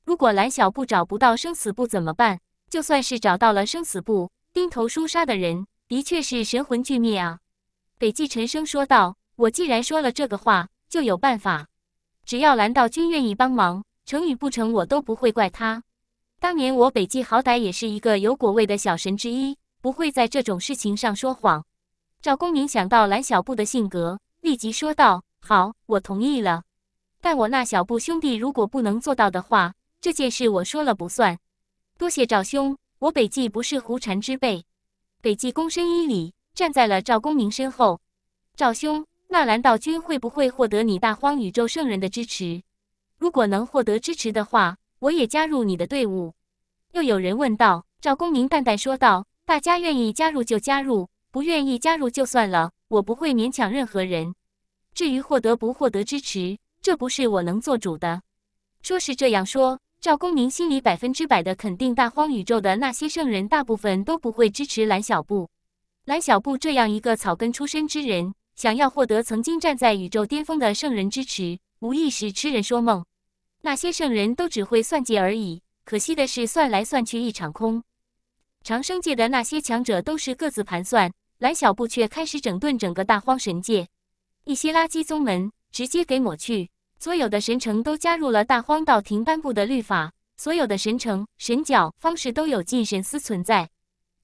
如果蓝小布找不到生死簿怎么办？就算是找到了生死簿，钉头叔杀的人的确是神魂俱灭啊！北寂沉声说道：“我既然说了这个话，就有办法。只要蓝道君愿意帮忙，成与不成我都不会怪他。当年我北寂好歹也是一个有果位的小神之一，不会在这种事情上说谎。”赵公明想到蓝小布的性格，立即说道：“好，我同意了。但我那小布兄弟如果不能做到的话，”这件事我说了不算。多谢赵兄，我北纪不是胡禅之辈。北纪躬身一礼，站在了赵公明身后。赵兄，纳兰道君会不会获得你大荒宇宙圣人的支持？如果能获得支持的话，我也加入你的队伍。又有人问道，赵公明淡淡说道：“大家愿意加入就加入，不愿意加入就算了，我不会勉强任何人。至于获得不获得支持，这不是我能做主的。”说是这样说。赵公明心里百分之百的肯定，大荒宇宙的那些圣人大部分都不会支持蓝小布。蓝小布这样一个草根出身之人，想要获得曾经站在宇宙巅峰的圣人支持，无异是痴人说梦。那些圣人都只会算计而已，可惜的是，算来算去一场空。长生界的那些强者都是各自盘算，蓝小布却开始整顿整个大荒神界，一些垃圾宗门直接给抹去。所有的神城都加入了大荒道庭颁布的律法，所有的神城、神角、方式都有禁神司存在。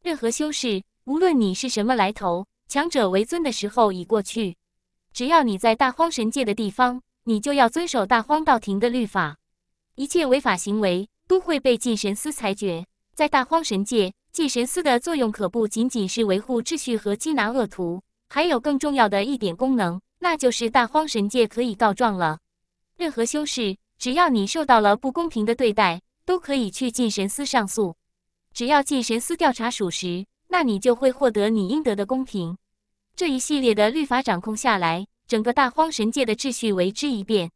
任何修士，无论你是什么来头，强者为尊的时候已过去，只要你在大荒神界的地方，你就要遵守大荒道庭的律法。一切违法行为都会被禁神司裁决。在大荒神界，禁神司的作用可不仅仅是维护秩序和缉拿恶徒，还有更重要的一点功能，那就是大荒神界可以告状了。任何修士，只要你受到了不公平的对待，都可以去进神司上诉。只要进神司调查属实，那你就会获得你应得的公平。这一系列的律法掌控下来，整个大荒神界的秩序为之一变，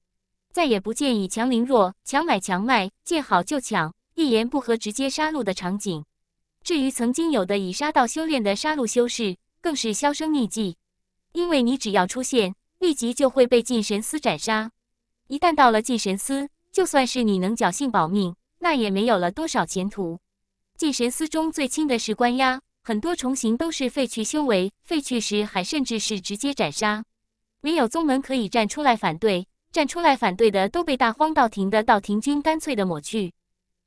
再也不见以强凌弱、强买强卖、见好就抢、一言不合直接杀戮的场景。至于曾经有的以杀道修炼的杀戮修士，更是销声匿迹，因为你只要出现，立即就会被进神司斩杀。一旦到了禁神司，就算是你能侥幸保命，那也没有了多少前途。禁神司中最轻的是关押，很多重刑都是废去修为，废去时还甚至是直接斩杀。没有宗门可以站出来反对，站出来反对的都被大荒道庭的道庭君干脆的抹去。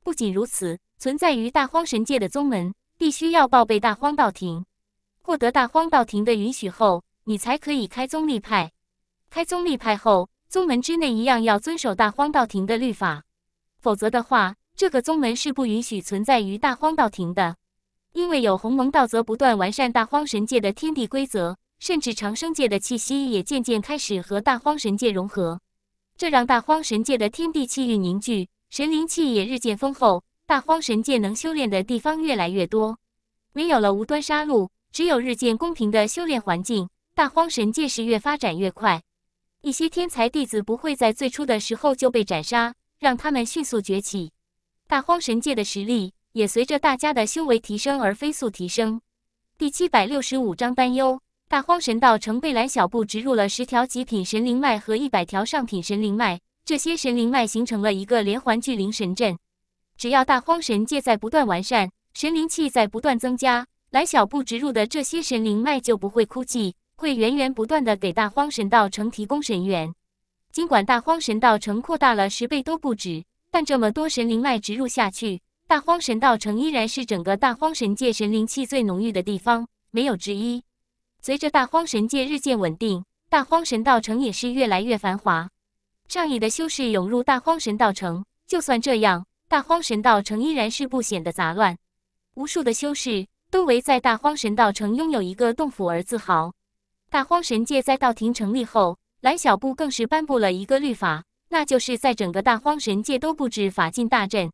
不仅如此，存在于大荒神界的宗门必须要报备大荒道庭，获得大荒道庭的允许后，你才可以开宗立派。开宗立派后。宗门之内一样要遵守大荒道庭的律法，否则的话，这个宗门是不允许存在于大荒道庭的。因为有鸿蒙道则不断完善大荒神界的天地规则，甚至长生界的气息也渐渐开始和大荒神界融合，这让大荒神界的天地气运凝聚，神灵气也日渐丰厚。大荒神界能修炼的地方越来越多，没有了无端杀戮，只有日渐公平的修炼环境，大荒神界是越发展越快。一些天才弟子不会在最初的时候就被斩杀，让他们迅速崛起。大荒神界的实力也随着大家的修为提升而飞速提升。第七百六十五章担忧。大荒神道城被蓝小布植入了十条极品神灵脉和一百条上品神灵脉，这些神灵脉形成了一个连环聚灵神阵。只要大荒神界在不断完善，神灵气在不断增加，蓝小布植入的这些神灵脉就不会枯寂。会源源不断的给大荒神道城提供神源。尽管大荒神道城扩大了十倍都不止，但这么多神灵脉植入下去，大荒神道城依然是整个大荒神界神灵气最浓郁的地方，没有之一。随着大荒神界日渐稳定，大荒神道城也是越来越繁华，上亿的修士涌入大荒神道城，就算这样，大荒神道城依然是不显得杂乱，无数的修士都围在大荒神道城拥有一个洞府而自豪。大荒神界在道庭成立后，蓝小布更是颁布了一个律法，那就是在整个大荒神界都布置法禁大阵。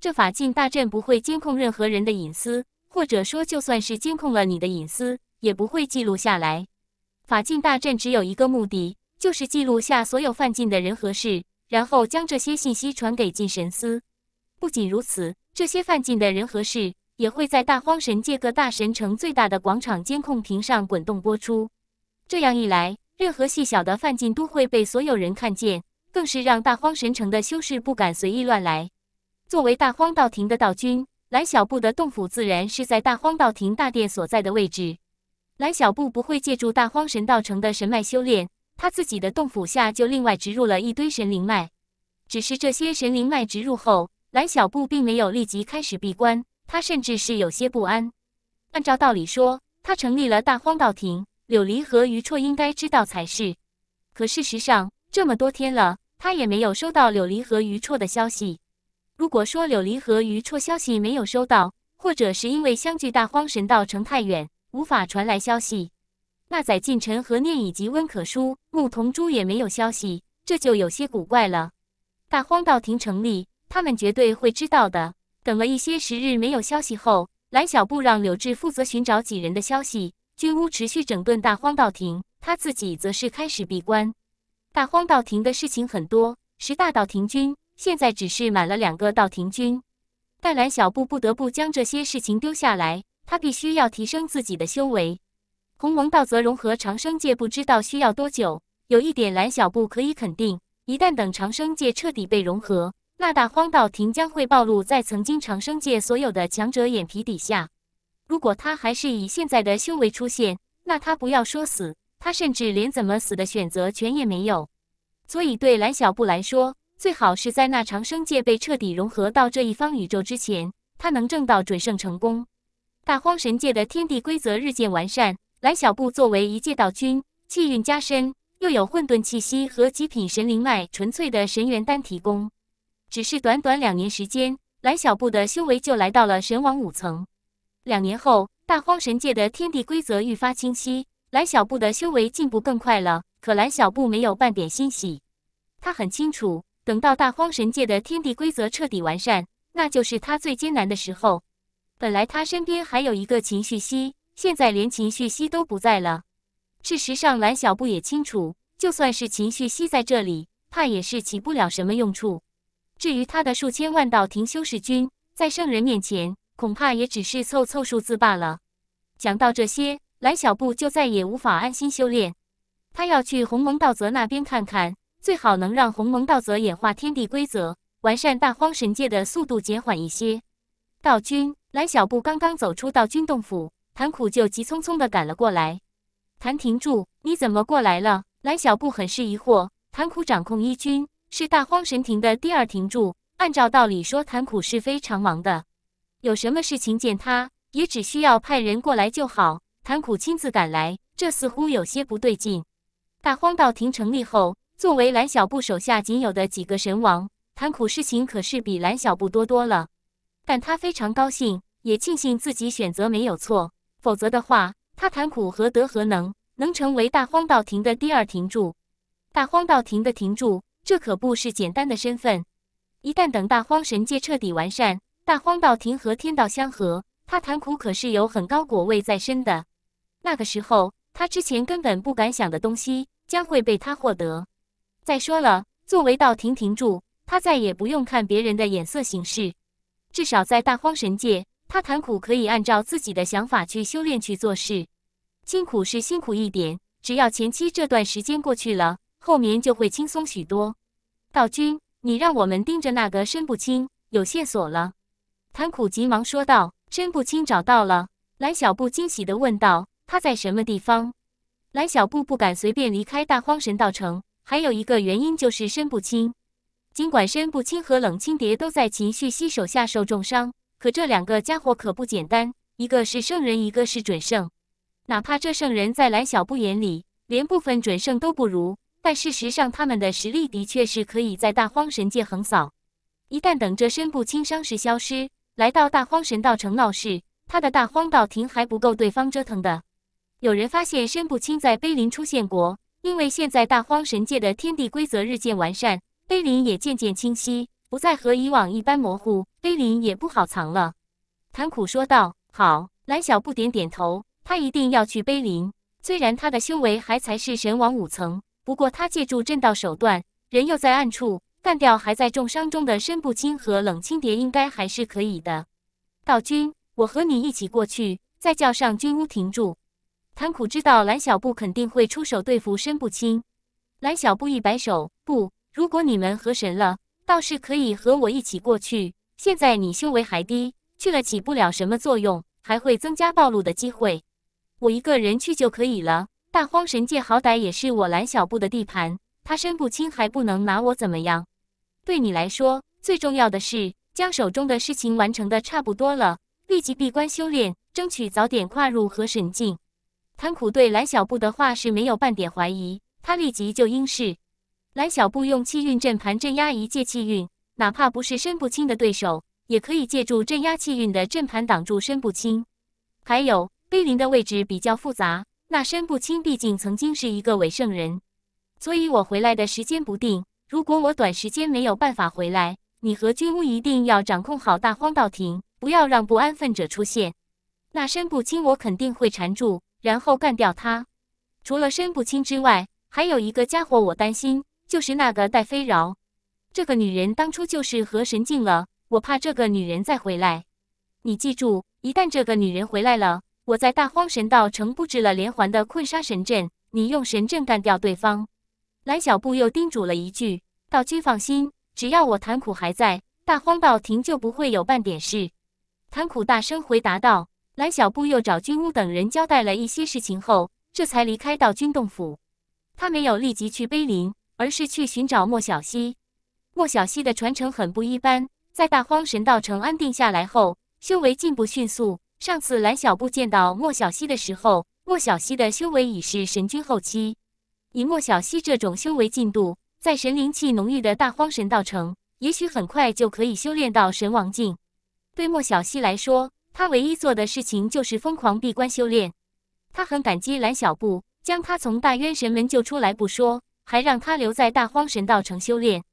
这法禁大阵不会监控任何人的隐私，或者说就算是监控了你的隐私，也不会记录下来。法禁大阵只有一个目的，就是记录下所有犯禁的人和事，然后将这些信息传给禁神司。不仅如此，这些犯禁的人和事也会在大荒神界各大神城最大的广场监控屏上滚动播出。这样一来，任何细小的犯禁都会被所有人看见，更是让大荒神城的修士不敢随意乱来。作为大荒道庭的道君，蓝小布的洞府自然是在大荒道庭大殿所在的位置。蓝小布不会借助大荒神道城的神脉修炼，他自己的洞府下就另外植入了一堆神灵脉。只是这些神灵脉植入后，蓝小布并没有立即开始闭关，他甚至是有些不安。按照道理说，他成立了大荒道庭。柳离和余绰应该知道才是，可事实上，这么多天了，他也没有收到柳离和余绰的消息。如果说柳离和余绰消息没有收到，或者是因为相距大荒神道城太远，无法传来消息，那载进臣和念以及温可书、穆童朱也没有消息，这就有些古怪了。大荒道庭成立，他们绝对会知道的。等了一些时日没有消息后，蓝小布让柳智负责寻找几人的消息。军屋持续整顿大荒道庭，他自己则是开始闭关。大荒道庭的事情很多，十大道庭军现在只是满了两个道庭军，但兰小布不得不将这些事情丢下来。他必须要提升自己的修为，鸿蒙道则融合长生界，不知道需要多久。有一点蓝小布可以肯定，一旦等长生界彻底被融合，那大荒道庭将会暴露在曾经长生界所有的强者眼皮底下。如果他还是以现在的修为出现，那他不要说死，他甚至连怎么死的选择权也没有。所以对蓝小布来说，最好是在那长生界被彻底融合到这一方宇宙之前，他能挣到准圣成功。大荒神界的天地规则日渐完善，蓝小布作为一界道君，气运加深，又有混沌气息和极品神灵脉纯粹的神元丹提供，只是短短两年时间，蓝小布的修为就来到了神王五层。两年后，大荒神界的天地规则愈发清晰，蓝小布的修为进步更快了。可蓝小布没有半点欣喜，他很清楚，等到大荒神界的天地规则彻底完善，那就是他最艰难的时候。本来他身边还有一个秦旭熙，现在连秦旭熙都不在了。事实上，蓝小布也清楚，就算是秦旭熙在这里，怕也是起不了什么用处。至于他的数千万道庭修士军，在圣人面前。恐怕也只是凑凑数字罢了。讲到这些，蓝小布就再也无法安心修炼，他要去鸿蒙道泽那边看看，最好能让鸿蒙道泽演化天地规则，完善大荒神界的速度减缓一些。道君，蓝小布刚刚走出道君洞府，谭苦就急匆匆的赶了过来。谭亭柱，你怎么过来了？蓝小布很是疑惑。谭苦掌控一军，是大荒神庭的第二庭柱，按照道理说，谭苦是非常忙的。有什么事情见他，也只需要派人过来就好。谭苦亲自赶来，这似乎有些不对劲。大荒道庭成立后，作为蓝小布手下仅有的几个神王，谭苦事情可是比蓝小布多多了。但他非常高兴，也庆幸自己选择没有错。否则的话，他谭苦何德何能，能成为大荒道庭的第二庭柱？大荒道庭的庭柱，这可不是简单的身份。一旦等大荒神界彻底完善，大荒道庭和天道相合，他谈苦可是有很高果位在身的。那个时候，他之前根本不敢想的东西，将会被他获得。再说了，作为道庭庭主，他再也不用看别人的眼色行事。至少在大荒神界，他谈苦可以按照自己的想法去修炼去做事。辛苦是辛苦一点，只要前期这段时间过去了，后面就会轻松许多。道君，你让我们盯着那个深不清，有线索了。谭苦急忙说道：“申不清找到了。”蓝小布惊喜地问道：“他在什么地方？”蓝小布不敢随便离开大荒神道城，还有一个原因就是申不清。尽管申不清和冷清蝶都在秦旭熙手下受重伤，可这两个家伙可不简单，一个是圣人，一个是准圣。哪怕这圣人在蓝小布眼里连部分准圣都不如，但事实上他们的实力的确是可以在大荒神界横扫。一旦等着申不清伤势消失，来到大荒神道城闹事，他的大荒道庭还不够对方折腾的。有人发现申不清在碑林出现过，因为现在大荒神界的天地规则日渐完善，碑林也渐渐清晰，不再和以往一般模糊，碑林也不好藏了。谭苦说道：“好。”蓝小不点点头，他一定要去碑林。虽然他的修为还才是神王五层，不过他借助真道手段，人又在暗处。干掉还在重伤中的申不清和冷清蝶应该还是可以的。道君，我和你一起过去，再叫上军屋停住。谭苦知道蓝小布肯定会出手对付申不清，蓝小布一摆手，不，如果你们和神了，倒是可以和我一起过去。现在你修为还低，去了起不了什么作用，还会增加暴露的机会。我一个人去就可以了。大荒神界好歹也是我蓝小布的地盘，他申不清还不能拿我怎么样。对你来说，最重要的是将手中的事情完成的差不多了，立即闭关修炼，争取早点跨入河神境。贪苦对蓝小布的话是没有半点怀疑，他立即就应是。蓝小布用气运阵盘镇压一界气运，哪怕不是申不清的对手，也可以借助镇压气运的阵盘挡住申不清。还有碑林的位置比较复杂，那申不清毕竟曾经是一个伪圣人，所以我回来的时间不定。如果我短时间没有办法回来，你和军巫一定要掌控好大荒道庭，不要让不安分者出现。那申不清我肯定会缠住，然后干掉他。除了申不清之外，还有一个家伙我担心，就是那个戴飞饶。这个女人当初就是和神境了，我怕这个女人再回来。你记住，一旦这个女人回来了，我在大荒神道城布置了连环的困杀神阵，你用神阵干掉对方。蓝小布又叮嘱了一句：“道君放心，只要我谭苦还在，大荒道庭就不会有半点事。”谭苦大声回答道。蓝小布又找军屋等人交代了一些事情后，这才离开道君洞府。他没有立即去碑林，而是去寻找莫小溪。莫小溪的传承很不一般，在大荒神道城安定下来后，修为进步迅速。上次蓝小布见到莫小溪的时候，莫小溪的修为已是神君后期。以莫小西这种修为进度，在神灵气浓郁的大荒神道城，也许很快就可以修炼到神王境。对莫小西来说，他唯一做的事情就是疯狂闭关修炼。他很感激蓝小布将他从大渊神门救出来不说，还让他留在大荒神道城修炼。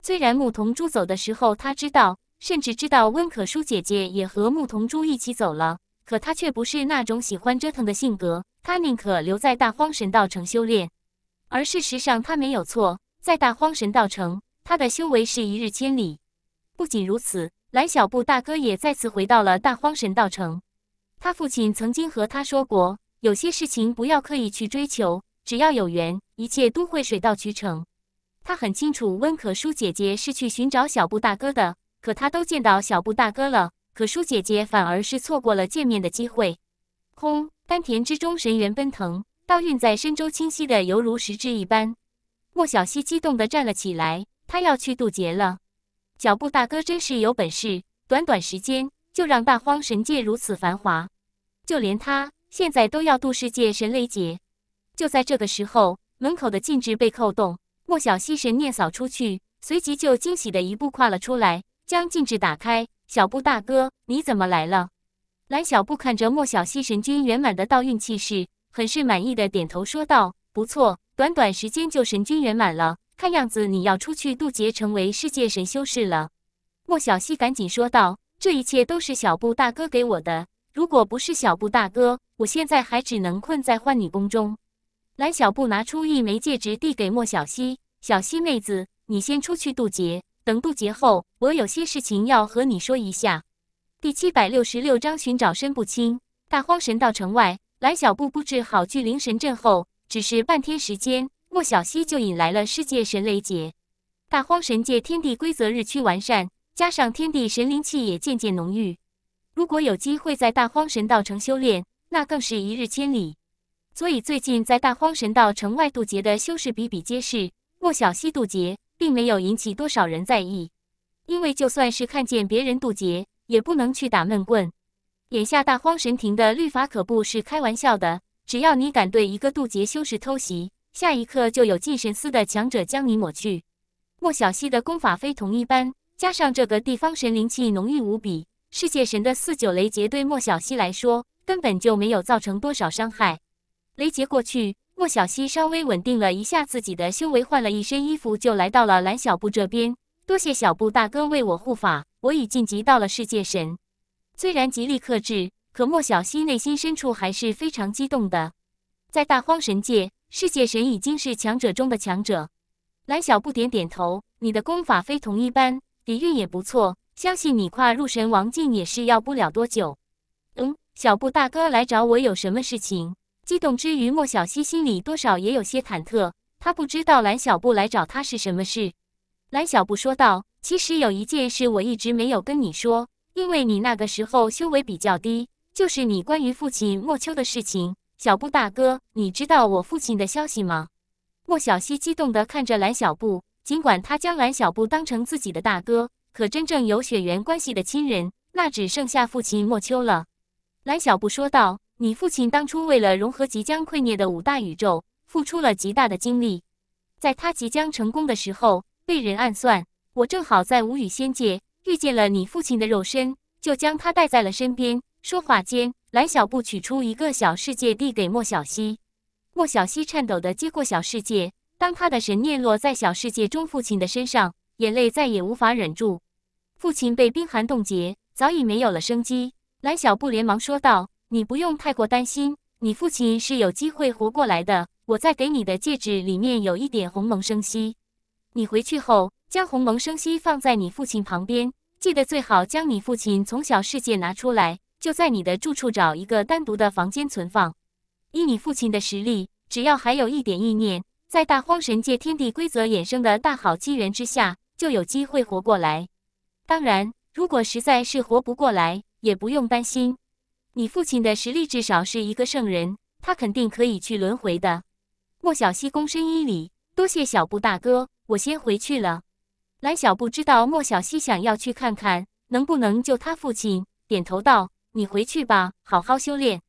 虽然牧童珠走的时候他知道，甚至知道温可舒姐姐也和牧童珠一起走了，可他却不是那种喜欢折腾的性格，他宁可留在大荒神道城修炼。而事实上，他没有错，在大荒神道城，他的修为是一日千里。不仅如此，蓝小布大哥也再次回到了大荒神道城。他父亲曾经和他说过，有些事情不要刻意去追求，只要有缘，一切都会水到渠成。他很清楚，温可舒姐姐是去寻找小布大哥的，可他都见到小布大哥了，可舒姐姐反而是错过了见面的机会。轰！丹田之中，神元奔腾。道运在深州清晰的犹如实质一般，莫小西激动的站了起来，他要去渡劫了。脚步大哥真是有本事，短短时间就让大荒神界如此繁华，就连他现在都要渡世界神雷劫。就在这个时候，门口的禁制被扣动，莫小西神念扫出去，随即就惊喜的一步跨了出来，将禁制打开。小布大哥，你怎么来了？蓝小布看着莫小西神君圆满的道运气势。很是满意的点头说道：“不错，短短时间就神君圆满了，看样子你要出去渡劫，成为世界神修士了。”莫小西赶紧说道：“这一切都是小布大哥给我的，如果不是小布大哥，我现在还只能困在幻女宫中。”蓝小布拿出一枚戒指递给莫小西：“小西妹子，你先出去渡劫，等渡劫后，我有些事情要和你说一下。”第七百六十六章寻找身不轻，大荒神道城外。蓝小布布置好巨灵神阵后，只是半天时间，莫小溪就引来了世界神雷劫。大荒神界天地规则日趋完善，加上天地神灵气也渐渐浓郁。如果有机会在大荒神道城修炼，那更是一日千里。所以最近在大荒神道城外渡劫的修士比比皆是。莫小溪渡劫，并没有引起多少人在意，因为就算是看见别人渡劫，也不能去打闷棍。眼下大荒神庭的律法可不是开玩笑的，只要你敢对一个渡劫修士偷袭，下一刻就有近神司的强者将你抹去。莫小溪的功法非同一般，加上这个地方神灵气浓郁无比，世界神的四九雷劫对莫小溪来说根本就没有造成多少伤害。雷劫过去，莫小溪稍微稳定了一下自己的修为，换了一身衣服，就来到了蓝小布这边。多谢小布大哥为我护法，我已晋级到了世界神。虽然极力克制，可莫小西内心深处还是非常激动的。在大荒神界，世界神已经是强者中的强者。蓝小布点点头：“你的功法非同一般，底蕴也不错，相信你跨入神王境也是要不了多久。”嗯，小布大哥来找我有什么事情？激动之余，莫小西心里多少也有些忐忑，他不知道蓝小布来找他是什么事。蓝小布说道：“其实有一件事我一直没有跟你说。”因为你那个时候修为比较低，就是你关于父亲莫秋的事情。小布大哥，你知道我父亲的消息吗？莫小西激动地看着蓝小布，尽管他将蓝小布当成自己的大哥，可真正有血缘关系的亲人，那只剩下父亲莫秋了。蓝小布说道：“你父亲当初为了融合即将溃灭的五大宇宙，付出了极大的精力，在他即将成功的时候，被人暗算。我正好在无语仙界。”遇见了你父亲的肉身，就将他带在了身边。说话间，蓝小布取出一个小世界递给莫小西，莫小西颤抖的接过小世界。当他的神念落在小世界中父亲的身上，眼泪再也无法忍住。父亲被冰寒冻结，早已没有了生机。蓝小布连忙说道：“你不用太过担心，你父亲是有机会活过来的。我再给你的戒指里面有一点鸿蒙生息，你回去后将鸿蒙生息放在你父亲旁边。”记得最好将你父亲从小世界拿出来，就在你的住处找一个单独的房间存放。依你父亲的实力，只要还有一点意念，在大荒神界天地规则衍生的大好机缘之下，就有机会活过来。当然，如果实在是活不过来，也不用担心。你父亲的实力至少是一个圣人，他肯定可以去轮回的。莫小西躬身一礼，多谢小布大哥，我先回去了。蓝小布知道莫小西想要去看看能不能救他父亲，点头道：“你回去吧，好好修炼。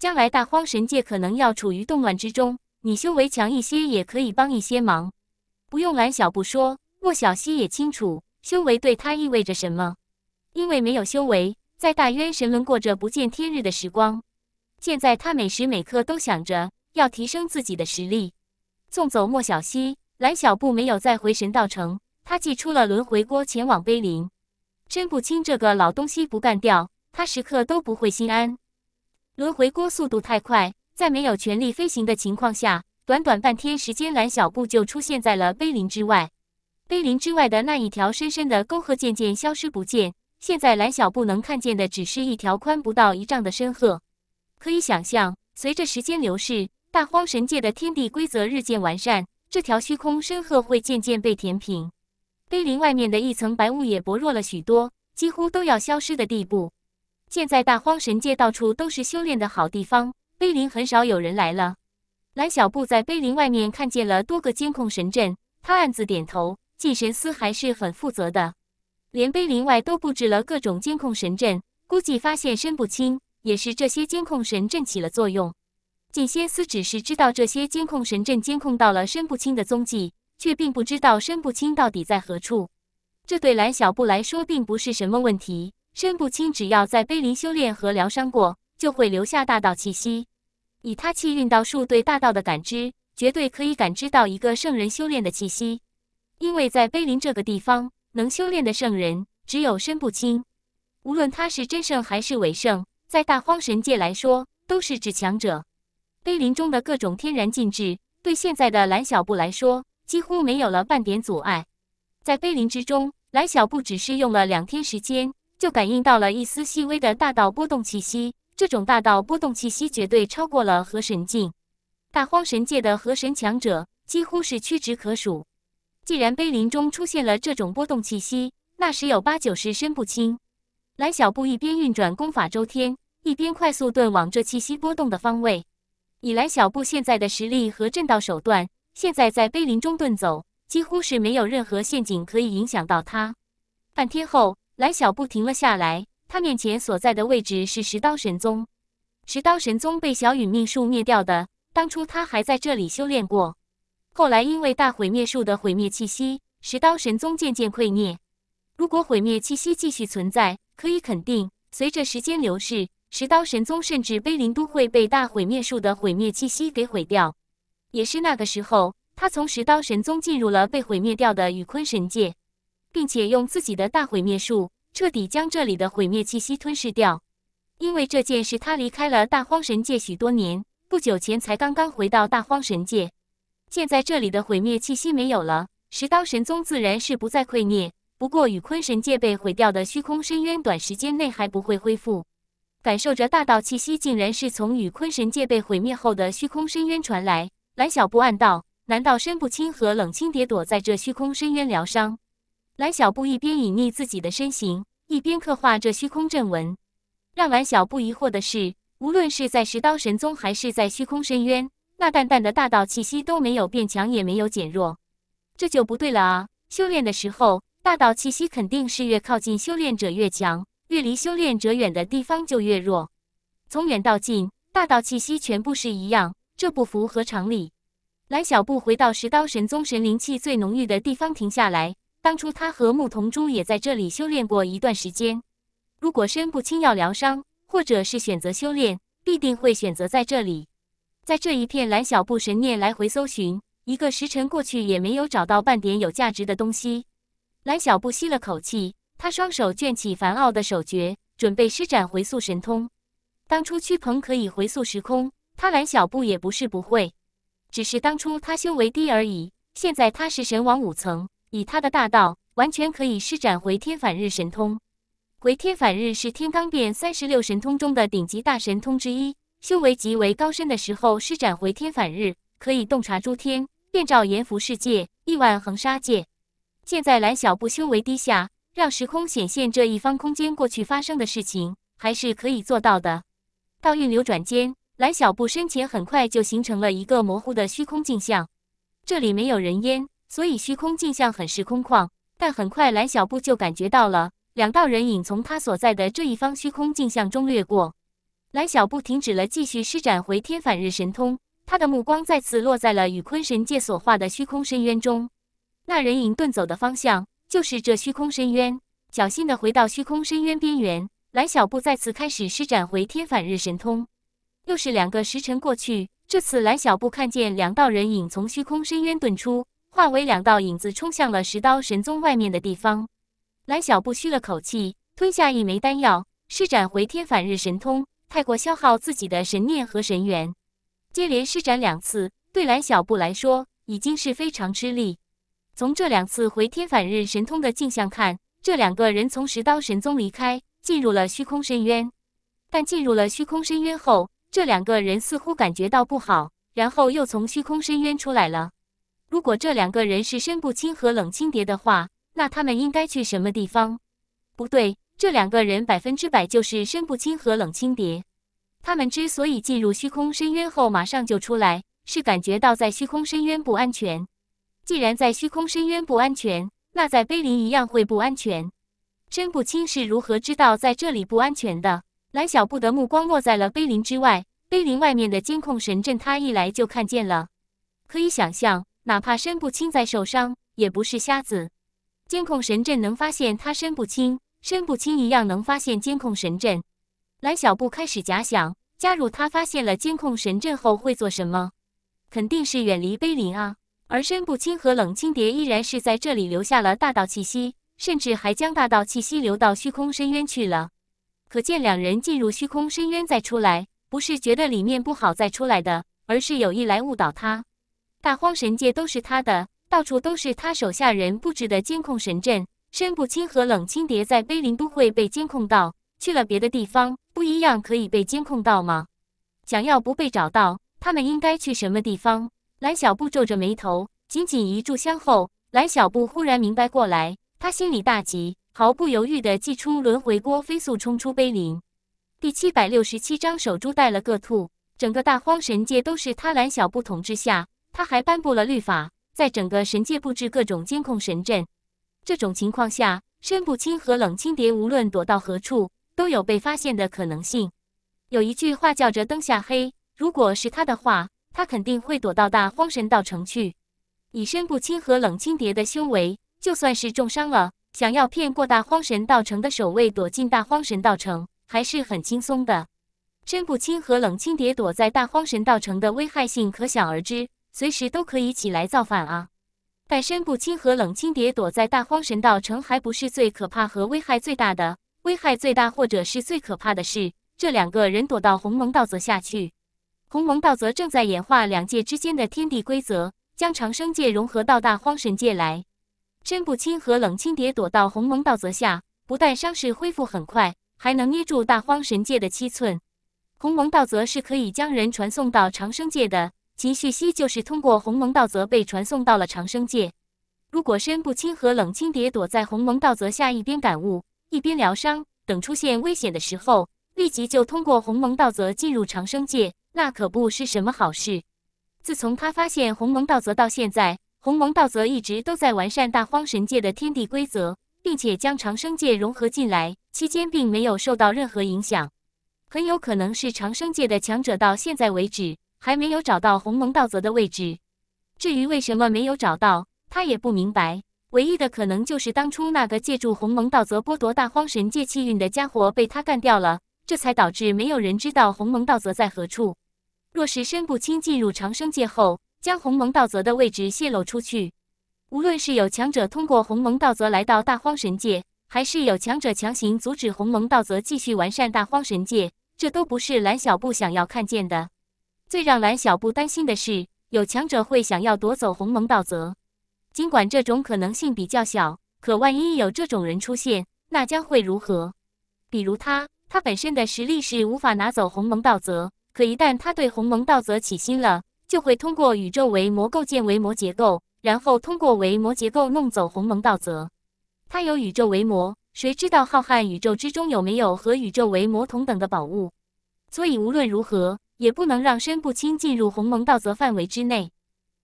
将来大荒神界可能要处于动乱之中，你修为强一些也可以帮一些忙。”不用蓝小布说，莫小西也清楚修为对他意味着什么。因为没有修为，在大渊神轮过着不见天日的时光，现在他每时每刻都想着要提升自己的实力。送走莫小西，蓝小布没有再回神道城。他祭出了轮回锅，前往碑林。真不清这个老东西，不干掉他，时刻都不会心安。轮回锅速度太快，在没有全力飞行的情况下，短短半天时间，蓝小布就出现在了碑林之外。碑林之外的那一条深深的沟壑渐渐消失不见。现在蓝小布能看见的，只是一条宽不到一丈的深壑。可以想象，随着时间流逝，大荒神界的天地规则日渐完善，这条虚空深壑会渐渐被填平。碑林外面的一层白雾也薄弱了许多，几乎都要消失的地步。现在大荒神界到处都是修炼的好地方，碑林很少有人来了。蓝小布在碑林外面看见了多个监控神阵，他暗自点头，进神司还是很负责的，连碑林外都布置了各种监控神阵，估计发现深不清，也是这些监控神阵起了作用。进仙司只是知道这些监控神阵监控到了申不清的踪迹。却并不知道申不清到底在何处。这对蓝小布来说并不是什么问题。申不清只要在碑林修炼和疗伤过，就会留下大道气息。以他气运道术对大道的感知，绝对可以感知到一个圣人修炼的气息。因为在碑林这个地方，能修炼的圣人只有申不清。无论他是真圣还是伪圣，在大荒神界来说都是至强者。碑林中的各种天然禁制，对现在的蓝小布来说。几乎没有了半点阻碍，在碑林之中，蓝小布只是用了两天时间，就感应到了一丝细微的大道波动气息。这种大道波动气息绝对超过了河神境，大荒神界的河神强者几乎是屈指可数。既然碑林中出现了这种波动气息，那十有八九是身不轻。蓝小布一边运转功法周天，一边快速遁往这气息波动的方位。以蓝小布现在的实力和震道手段。现在在碑林中遁走，几乎是没有任何陷阱可以影响到他。半天后，蓝小布停了下来，他面前所在的位置是石刀神宗。石刀神宗被小雨命术灭掉的，当初他还在这里修炼过。后来因为大毁灭术的毁灭气息，石刀神宗渐渐溃灭。如果毁灭气息继续存在，可以肯定，随着时间流逝，石刀神宗甚至碑林都会被大毁灭术的毁灭气息给毁掉。也是那个时候，他从石刀神宗进入了被毁灭掉的宇坤神界，并且用自己的大毁灭术彻底将这里的毁灭气息吞噬掉。因为这件事，他离开了大荒神界许多年，不久前才刚刚回到大荒神界。现在这里的毁灭气息没有了，石刀神宗自然是不再溃灭。不过宇坤神界被毁掉的虚空深渊短时间内还不会恢复。感受着大道气息，竟然是从宇坤神界被毁灭后的虚空深渊传来。蓝小布暗道：“难道申不亲和冷清蝶躲在这虚空深渊疗伤？”蓝小布一边隐匿自己的身形，一边刻画这虚空阵纹。让蓝小布疑惑的是，无论是在石刀神宗，还是在虚空深渊，那淡淡的大道气息都没有变强，也没有减弱，这就不对了啊！修炼的时候，大道气息肯定是越靠近修炼者越强，越离修炼者远的地方就越弱。从远到近，大道气息全部是一样。这不符合常理。蓝小布回到石刀神宗神灵气最浓郁的地方，停下来。当初他和牧童珠也在这里修炼过一段时间。如果身不轻要疗伤，或者是选择修炼，必定会选择在这里。在这一片，蓝小布神念来回搜寻，一个时辰过去，也没有找到半点有价值的东西。蓝小布吸了口气，他双手卷起繁奥的手诀，准备施展回溯神通。当初屈鹏可以回溯时空。他拦小布也不是不会，只是当初他修为低而已。现在他是神王五层，以他的大道，完全可以施展回天返日神通。回天返日是天罡变三十六神通中的顶级大神通之一，修为极为高深的时候施展回天返日，可以洞察诸天，遍照阎浮世界、亿万恒沙界。现在蓝小布修为低下，让时空显现这一方空间过去发生的事情，还是可以做到的。道运流转间。蓝小布身前很快就形成了一个模糊的虚空镜像，这里没有人烟，所以虚空镜像很是空旷。但很快，蓝小布就感觉到了两道人影从他所在的这一方虚空镜像中掠过。蓝小布停止了继续施展回天反日神通，他的目光再次落在了与坤神界所化的虚空深渊中。那人影遁走的方向就是这虚空深渊。侥幸的回到虚空深渊边缘，蓝小布再次开始施展回天反日神通。又是两个时辰过去，这次蓝小布看见两道人影从虚空深渊遁出，化为两道影子冲向了石刀神宗外面的地方。蓝小布吁了口气，吞下一枚丹药，施展回天返日神通。太过消耗自己的神念和神元，接连施展两次，对蓝小布来说已经是非常吃力。从这两次回天返日神通的镜像看，这两个人从石刀神宗离开，进入了虚空深渊。但进入了虚空深渊后，这两个人似乎感觉到不好，然后又从虚空深渊出来了。如果这两个人是申不清和冷清蝶的话，那他们应该去什么地方？不对，这两个人百分之百就是申不清和冷清蝶。他们之所以进入虚空深渊后马上就出来，是感觉到在虚空深渊不安全。既然在虚空深渊不安全，那在碑林一样会不安全。申不清是如何知道在这里不安全的？蓝小布的目光落在了碑林之外，碑林外面的监控神阵，他一来就看见了。可以想象，哪怕申不清在受伤，也不是瞎子。监控神阵能发现他，申不清，申不清一样能发现监控神阵。蓝小布开始假想，加入他发现了监控神阵后会做什么？肯定是远离碑林啊。而申不清和冷清蝶依然是在这里留下了大道气息，甚至还将大道气息流到虚空深渊去了。可见两人进入虚空深渊再出来，不是觉得里面不好再出来的，而是有意来误导他。大荒神界都是他的，到处都是他手下人布置的监控神阵，申不清和冷清蝶在碑林都会被监控到，去了别的地方不一样可以被监控到吗？想要不被找到，他们应该去什么地方？蓝小布皱着眉头，仅仅一炷香后，蓝小布忽然明白过来，他心里大急。毫不犹豫地祭出轮回锅，飞速冲出碑林。第七百六十七章守株待了个兔。整个大荒神界都是他蓝小布统治下，他还颁布了律法，在整个神界布置各种监控神阵。这种情况下，申不清和冷清蝶无论躲到何处，都有被发现的可能性。有一句话叫着“灯下黑”，如果是他的话，他肯定会躲到大荒神道城去。以申不清和冷清蝶的修为，就算是重伤了。想要骗过大荒神道城的守卫躲进大荒神道城还是很轻松的。真不清和冷清蝶躲在大荒神道城的危害性可想而知，随时都可以起来造反啊！但深不清和冷清蝶躲在大荒神道城还不是最可怕和危害最大的，危害最大或者是最可怕的是，这两个人躲到鸿蒙道则下去。鸿蒙道则正在演化两界之间的天地规则，将长生界融合到大荒神界来。申不清和冷清蝶躲到鸿蒙道泽下，不但伤势恢复很快，还能捏住大荒神界的七寸。鸿蒙道泽是可以将人传送到长生界的，秦旭熙就是通过鸿蒙道泽被传送到了长生界。如果申不清和冷清蝶躲在鸿蒙道泽下，一边感悟，一边疗伤，等出现危险的时候，立即就通过鸿蒙道泽进入长生界，那可不是什么好事。自从他发现鸿蒙道泽到现在。鸿蒙道则一直都在完善大荒神界的天地规则，并且将长生界融合进来，期间并没有受到任何影响。很有可能是长生界的强者到现在为止还没有找到鸿蒙道则的位置。至于为什么没有找到，他也不明白。唯一的可能就是当初那个借助鸿蒙道则剥夺大荒神界气运的家伙被他干掉了，这才导致没有人知道鸿蒙道则在何处。若是申不清进入长生界后，将鸿蒙道则的位置泄露出去，无论是有强者通过鸿蒙道则来到大荒神界，还是有强者强行阻止鸿蒙道则继续完善大荒神界，这都不是蓝小布想要看见的。最让蓝小布担心的是，有强者会想要夺走鸿蒙道则。尽管这种可能性比较小，可万一有这种人出现，那将会如何？比如他，他本身的实力是无法拿走鸿蒙道则，可一旦他对鸿蒙道则起心了。就会通过宇宙维魔构建维魔结构，然后通过维魔结构弄走鸿蒙道则。他有宇宙维魔，谁知道浩瀚宇宙之中有没有和宇宙维魔同等的宝物？所以无论如何也不能让申不清进入鸿蒙道则范围之内。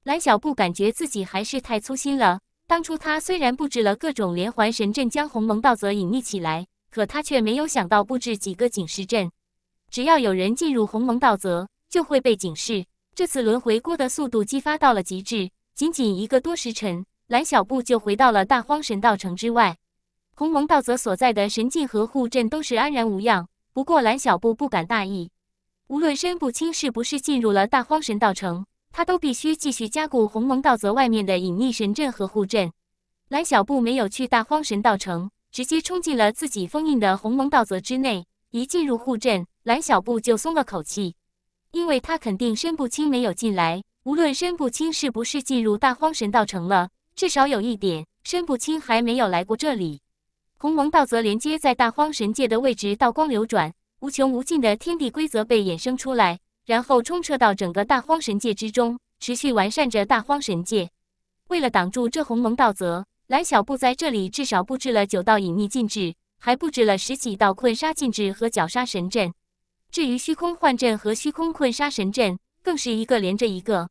蓝小布感觉自己还是太粗心了。当初他虽然布置了各种连环神阵将鸿蒙道则隐匿起来，可他却没有想到布置几个警示阵，只要有人进入鸿蒙道则，就会被警示。这次轮回过的速度激发到了极致，仅仅一个多时辰，蓝小布就回到了大荒神道城之外。鸿蒙道则所在的神境和护阵都是安然无恙。不过蓝小布不敢大意，无论申不清是不是进入了大荒神道城，他都必须继续加固鸿蒙道则外面的隐匿神阵和护阵。蓝小布没有去大荒神道城，直接冲进了自己封印的鸿蒙道则之内。一进入护阵，蓝小布就松了口气。因为他肯定申不清没有进来。无论申不清是不是进入大荒神道城了，至少有一点，申不清还没有来过这里。鸿蒙道则连接在大荒神界的位置，道光流转，无穷无尽的天地规则被衍生出来，然后充彻到整个大荒神界之中，持续完善着大荒神界。为了挡住这鸿蒙道则，蓝小布在这里至少布置了九道隐秘禁制，还布置了十几道困杀禁制和绞杀神阵。至于虚空幻阵和虚空困杀神阵，更是一个连着一个。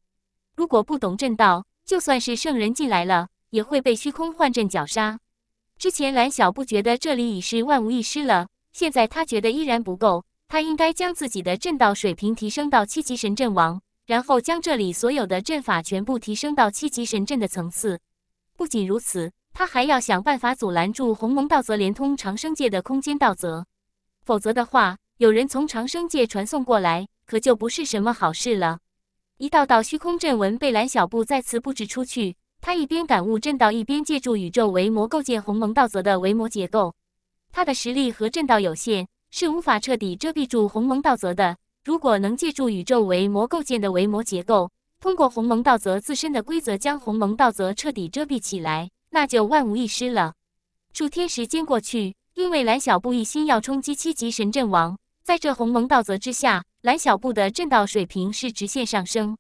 如果不懂阵道，就算是圣人进来了，也会被虚空幻阵绞杀。之前蓝晓不觉得这里已是万无一失了，现在他觉得依然不够。他应该将自己的阵道水平提升到七级神阵王，然后将这里所有的阵法全部提升到七级神阵的层次。不仅如此，他还要想办法阻拦住鸿蒙道则连通长生界的空间道则，否则的话。有人从长生界传送过来，可就不是什么好事了。一道道虚空阵纹被蓝小布再次布置出去，他一边感悟阵道，一边借助宇宙为魔构建鸿蒙道则的维魔结构。他的实力和阵道有限，是无法彻底遮蔽住鸿蒙道则的。如果能借助宇宙为魔构建的维魔结构，通过鸿蒙道则自身的规则将鸿蒙道则彻底遮蔽起来，那就万无一失了。数天时间过去，因为蓝小布一心要冲击七级神阵王。在这鸿蒙道则之下，蓝小布的震道水平是直线上升。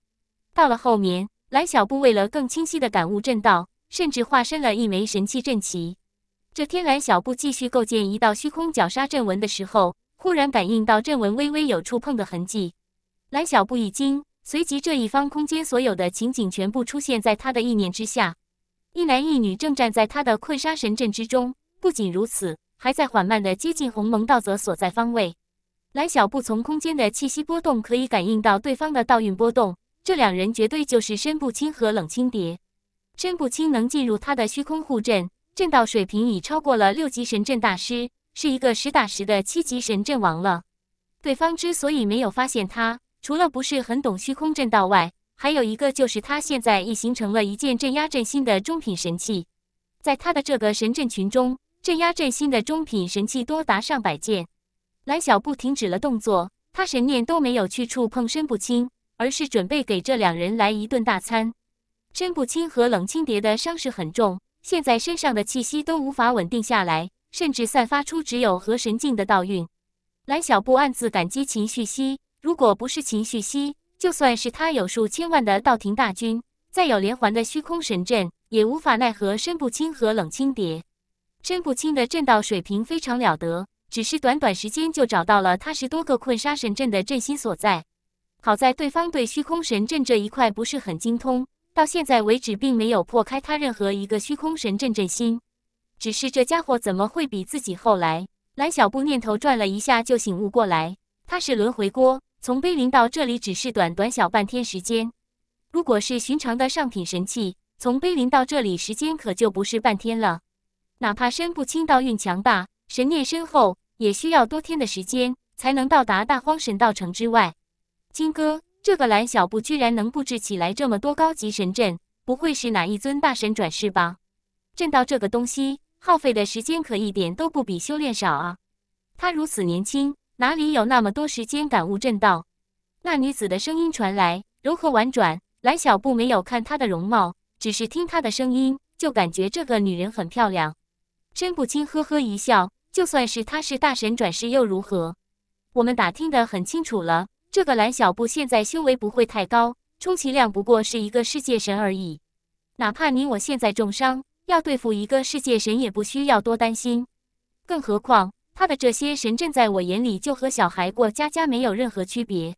到了后面，蓝小布为了更清晰的感悟震道，甚至化身了一枚神器阵旗。这天，蓝小布继续构建一道虚空绞杀阵纹的时候，忽然感应到阵纹微微有触碰的痕迹。蓝小布一惊，随即这一方空间所有的情景全部出现在他的意念之下。一男一女正站在他的困杀神阵之中。不仅如此，还在缓慢的接近鸿蒙道则所在方位。蓝小布从空间的气息波动可以感应到对方的道运波动，这两人绝对就是申不清和冷清蝶。申不清能进入他的虚空护阵，阵道水平已超过了六级神阵大师，是一个实打实的七级神阵王了。对方之所以没有发现他，除了不是很懂虚空阵道外，还有一个就是他现在已形成了一件镇压阵心的中品神器，在他的这个神阵群中，镇压阵心的中品神器多达上百件。蓝小布停止了动作，他神念都没有去触碰申不清，而是准备给这两人来一顿大餐。申不清和冷清蝶的伤势很重，现在身上的气息都无法稳定下来，甚至散发出只有河神境的倒韵。蓝小布暗自感激秦旭熙，如果不是秦旭熙，就算是他有数千万的道庭大军，再有连环的虚空神阵，也无法奈何申不清和冷清蝶。申不清的震道水平非常了得。只是短短时间就找到了他十多个困杀神阵的阵心所在。好在对方对虚空神阵这一块不是很精通，到现在为止并没有破开他任何一个虚空神阵阵心。只是这家伙怎么会比自己后来？蓝小布念头转了一下，就醒悟过来，他是轮回锅。从碑林到这里只是短短小半天时间，如果是寻常的上品神器，从碑林到这里时间可就不是半天了。哪怕身不轻道运强大，神念深厚。也需要多天的时间才能到达大荒神道城之外。金哥，这个蓝小布居然能布置起来这么多高级神阵，不会是哪一尊大神转世吧？震到这个东西，耗费的时间可一点都不比修炼少啊！他如此年轻，哪里有那么多时间感悟震道？那女子的声音传来，柔和婉转。蓝小布没有看她的容貌，只是听她的声音，就感觉这个女人很漂亮。申不清呵呵一笑。就算是他是大神转世又如何？我们打听得很清楚了，这个蓝小布现在修为不会太高，充其量不过是一个世界神而已。哪怕你我现在重伤，要对付一个世界神也不需要多担心。更何况他的这些神阵在我眼里就和小孩过家家没有任何区别，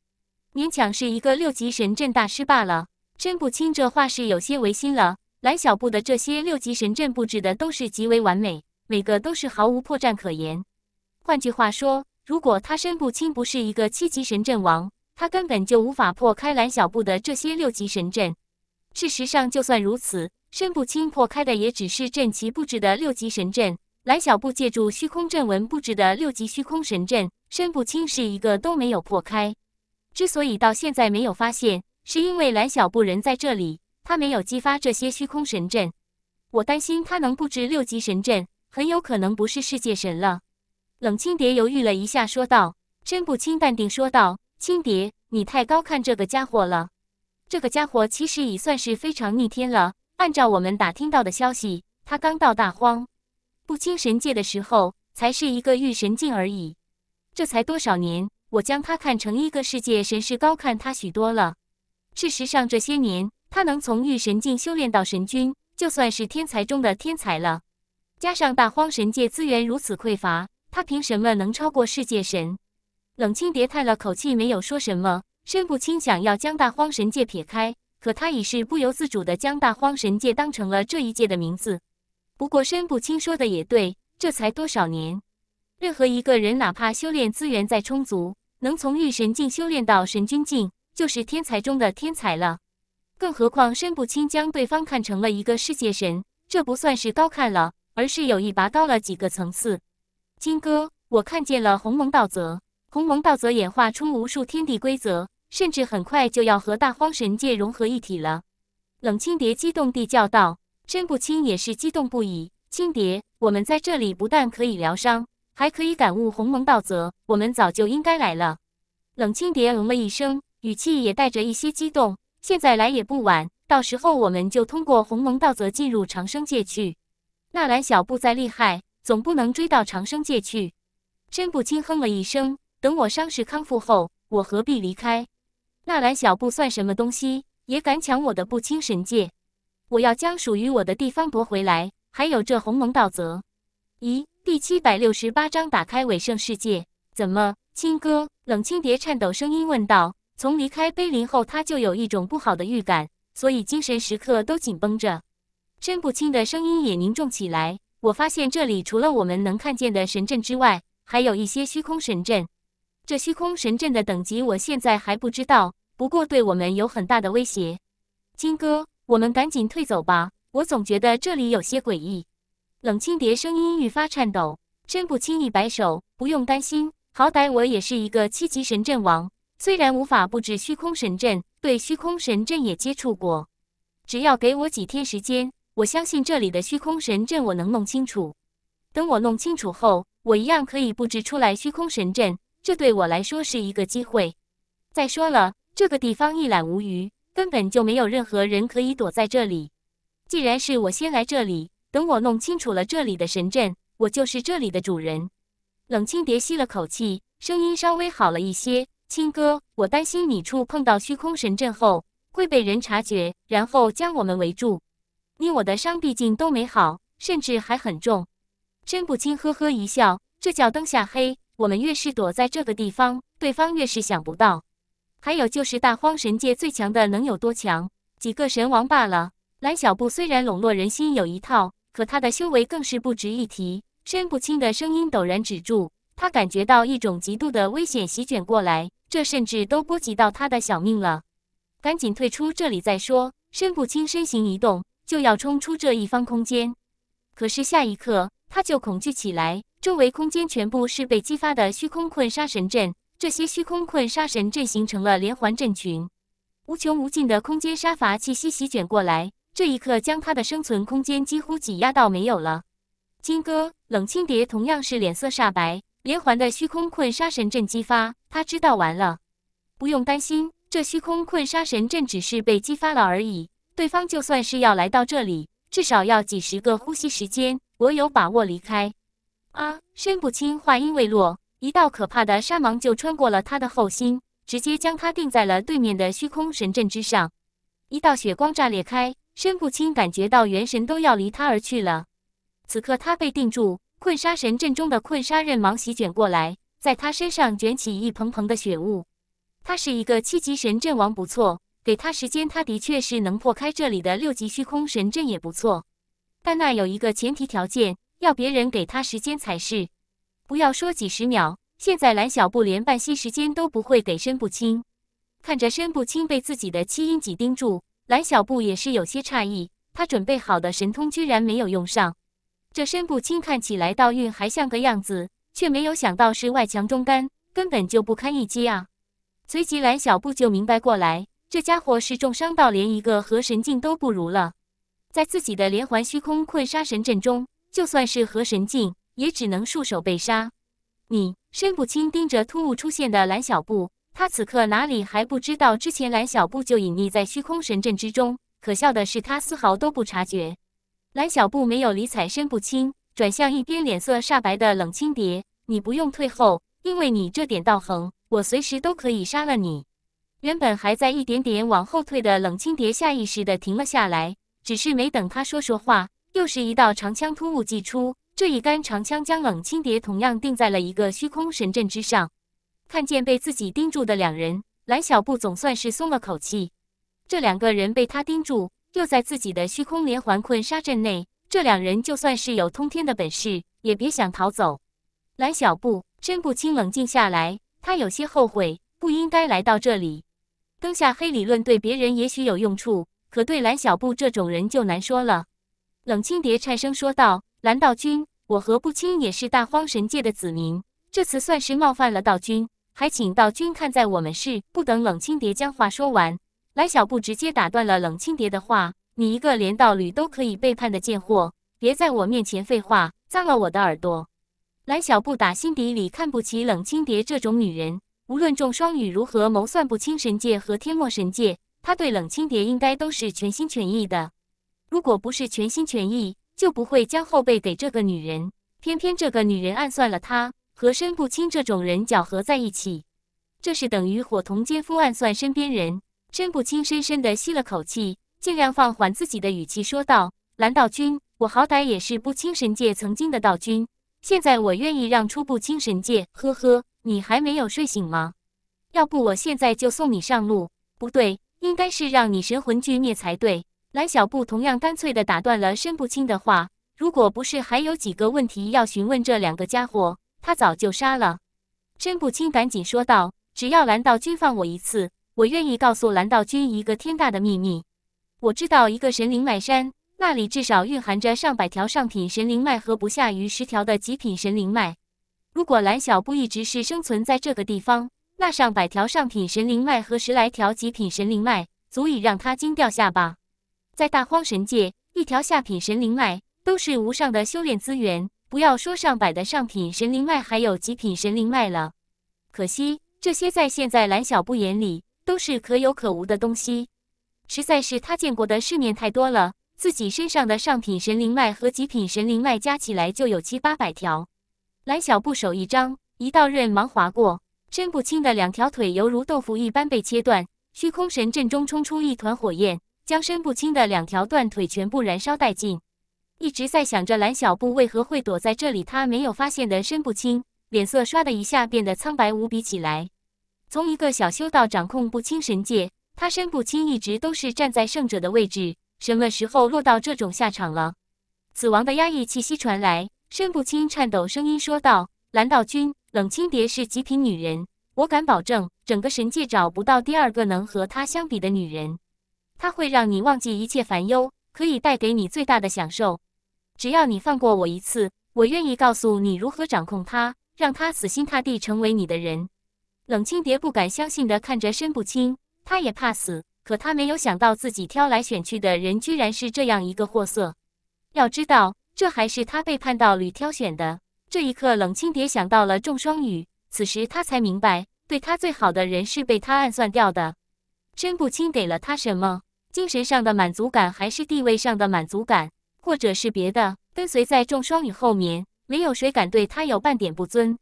勉强是一个六级神阵大师罢了。真不清这话是有些违心了。蓝小布的这些六级神阵布置的都是极为完美。每个都是毫无破绽可言。换句话说，如果他申不清不是一个七级神阵王，他根本就无法破开蓝小布的这些六级神阵。事实上，就算如此，申不清破开的也只是阵旗布置的六级神阵。蓝小布借助虚空阵纹布置的六级虚空神阵，申不清是一个都没有破开。之所以到现在没有发现，是因为蓝小布人在这里，他没有激发这些虚空神阵。我担心他能布置六级神阵。很有可能不是世界神了。冷清蝶犹豫了一下，说道：“真不轻，淡定说道：‘清蝶，你太高看这个家伙了。这个家伙其实已算是非常逆天了。按照我们打听到的消息，他刚到大荒不清神界的时候，才是一个御神境而已。这才多少年？我将他看成一个世界神，是高看他许多了。事实上，这些年他能从御神境修炼到神君，就算是天才中的天才了。’”加上大荒神界资源如此匮乏，他凭什么能超过世界神？冷清蝶叹了口气，没有说什么。申不清想要将大荒神界撇开，可他已是不由自主的将大荒神界当成了这一界的名字。不过申不清说的也对，这才多少年？任何一个人，哪怕修炼资源再充足，能从御神境修炼到神君境，就是天才中的天才了。更何况申不清将对方看成了一个世界神，这不算是高看了。而是有意拔高了几个层次。金哥，我看见了鸿蒙道则，鸿蒙道则演化出无数天地规则，甚至很快就要和大荒神界融合一体了。冷清蝶激动地叫道：“真不清也是激动不已。”清蝶，我们在这里不但可以疗伤，还可以感悟鸿蒙道则。我们早就应该来了。冷清蝶嗯了一声，语气也带着一些激动。现在来也不晚，到时候我们就通过鸿蒙道则进入长生界去。纳兰小布再厉害，总不能追到长生界去。申不清哼了一声，等我伤势康复后，我何必离开？纳兰小布算什么东西，也敢抢我的不清神界？我要将属于我的地方夺回来。还有这鸿蒙道则。咦？第七百六十八章打开伪圣世界，怎么？青哥，冷清蝶颤抖声音问道。从离开碑林后，他就有一种不好的预感，所以精神时刻都紧绷着。真不清的声音也凝重起来。我发现这里除了我们能看见的神阵之外，还有一些虚空神阵。这虚空神阵的等级我现在还不知道，不过对我们有很大的威胁。金哥，我们赶紧退走吧！我总觉得这里有些诡异。冷清蝶声音愈发颤抖。真不清一摆手：“不用担心，好歹我也是一个七级神阵王，虽然无法布置虚空神阵，对虚空神阵也接触过，只要给我几天时间。”我相信这里的虚空神阵，我能弄清楚。等我弄清楚后，我一样可以布置出来虚空神阵。这对我来说是一个机会。再说了，这个地方一览无余，根本就没有任何人可以躲在这里。既然是我先来这里，等我弄清楚了这里的神阵，我就是这里的主人。冷清蝶吸了口气，声音稍微好了一些：“青哥，我担心你触碰到虚空神阵后，会被人察觉，然后将我们围住。”你我的伤毕竟都没好，甚至还很重。申不清呵呵一笑，这叫灯下黑，我们越是躲在这个地方，对方越是想不到。还有就是大荒神界最强的能有多强？几个神王罢了。蓝小布虽然笼络人心有一套，可他的修为更是不值一提。申不清的声音陡然止住，他感觉到一种极度的危险席卷过来，这甚至都波及到他的小命了。赶紧退出这里再说。申不清身形一动。就要冲出这一方空间，可是下一刻他就恐惧起来。周围空间全部是被激发的虚空困杀神阵，这些虚空困杀神阵形成了连环阵群，无穷无尽的空间杀伐气息席卷过来，这一刻将他的生存空间几乎挤压到没有了。金哥、冷清蝶同样是脸色煞白，连环的虚空困杀神阵激发，他知道完了。不用担心，这虚空困杀神阵只是被激发了而已。对方就算是要来到这里，至少要几十个呼吸时间。我有把握离开。啊！申不清话音未落，一道可怕的杀芒就穿过了他的后心，直接将他定在了对面的虚空神阵之上。一道血光炸裂开，申不清感觉到元神都要离他而去了。此刻他被定住，困杀神阵中的困杀刃芒席卷过来，在他身上卷起一蓬蓬的血雾。他是一个七级神阵王，不错。给他时间，他的确是能破开这里的六级虚空神阵也不错，但那有一个前提条件，要别人给他时间才是。不要说几十秒，现在蓝小布连半息时间都不会给申不清。看着申不清被自己的七阴戟钉住，蓝小布也是有些诧异，他准备好的神通居然没有用上。这申不清看起来道运还像个样子，却没有想到是外强中干，根本就不堪一击啊。随即蓝小布就明白过来。这家伙是重伤到连一个河神境都不如了，在自己的连环虚空困杀神阵中，就算是河神境也只能束手被杀。你申不清，盯着突兀出现的蓝小布，他此刻哪里还不知道之前蓝小布就隐匿在虚空神阵之中？可笑的是他丝毫都不察觉。蓝小布没有理睬申不清，转向一边脸色煞白的冷清蝶：“你不用退后，因为你这点道行，我随时都可以杀了你。”原本还在一点点往后退的冷清蝶下意识的停了下来，只是没等他说说话，又是一道长枪突兀祭出，这一杆长枪将冷清蝶同样定在了一个虚空神阵之上。看见被自己盯住的两人，蓝小布总算是松了口气。这两个人被他盯住，又在自己的虚空连环困杀阵内，这两人就算是有通天的本事，也别想逃走。蓝小布真不清，冷静下来，他有些后悔，不应该来到这里。灯下黑理论对别人也许有用处，可对蓝小布这种人就难说了。冷清蝶颤声说道：“蓝道君，我和不清也是大荒神界的子民，这次算是冒犯了道君，还请道君看在我们是……”不等冷清蝶将话说完，蓝小布直接打断了冷清蝶的话：“你一个连道侣都可以背叛的贱货，别在我面前废话，脏了我的耳朵！”蓝小布打心底里看不起冷清蝶这种女人。无论众双羽如何谋算，不清神界和天漠神界，他对冷清蝶应该都是全心全意的。如果不是全心全意，就不会将后背给这个女人。偏偏这个女人暗算了他，和身不清这种人搅合在一起，这是等于伙同奸夫暗算身边人。身不清深深的吸了口气，尽量放缓自己的语气说道：“蓝道君，我好歹也是不清神界曾经的道君，现在我愿意让出不清神界。”呵呵。你还没有睡醒吗？要不我现在就送你上路？不对，应该是让你神魂俱灭才对。蓝小布同样干脆的打断了申不清的话。如果不是还有几个问题要询问这两个家伙，他早就杀了。申不清赶紧说道：“只要蓝道君放我一次，我愿意告诉蓝道君一个天大的秘密。我知道一个神灵脉山，那里至少蕴含着上百条上品神灵脉和不下于十条的极品神灵脉。”如果蓝小布一直是生存在这个地方，那上百条上品神灵脉和十来条极品神灵脉，足以让他惊掉下巴。在大荒神界，一条下品神灵脉都是无上的修炼资源，不要说上百的上品神灵脉还有极品神灵脉了。可惜这些在现在蓝小布眼里都是可有可无的东西，实在是他见过的世面太多了。自己身上的上品神灵脉和极品神灵脉加起来就有七八百条。蓝小布手一张，一道刃芒划过，申不清的两条腿犹如豆腐一般被切断。虚空神阵中冲出一团火焰，将申不清的两条断腿全部燃烧殆尽。一直在想着蓝小布为何会躲在这里，他没有发现的申不清，脸色唰的一下变得苍白无比起来。从一个小修道掌控不清神界，他申不清一直都是站在圣者的位置，什么时候落到这种下场了？死亡的压抑气息传来。申不清颤抖声音说道：“蓝道君，冷清蝶是极品女人，我敢保证，整个神界找不到第二个能和她相比的女人。她会让你忘记一切烦忧，可以带给你最大的享受。只要你放过我一次，我愿意告诉你如何掌控她，让她死心塌地成为你的人。”冷清蝶不敢相信地看着申不清，她也怕死，可她没有想到自己挑来选去的人居然是这样一个货色。要知道。这还是他被叛道侣挑选的这一刻，冷清蝶想到了仲双雨。此时他才明白，对他最好的人是被他暗算掉的。申不清给了他什么？精神上的满足感，还是地位上的满足感，或者是别的？跟随在仲双雨后面，没有谁敢对他有半点不尊。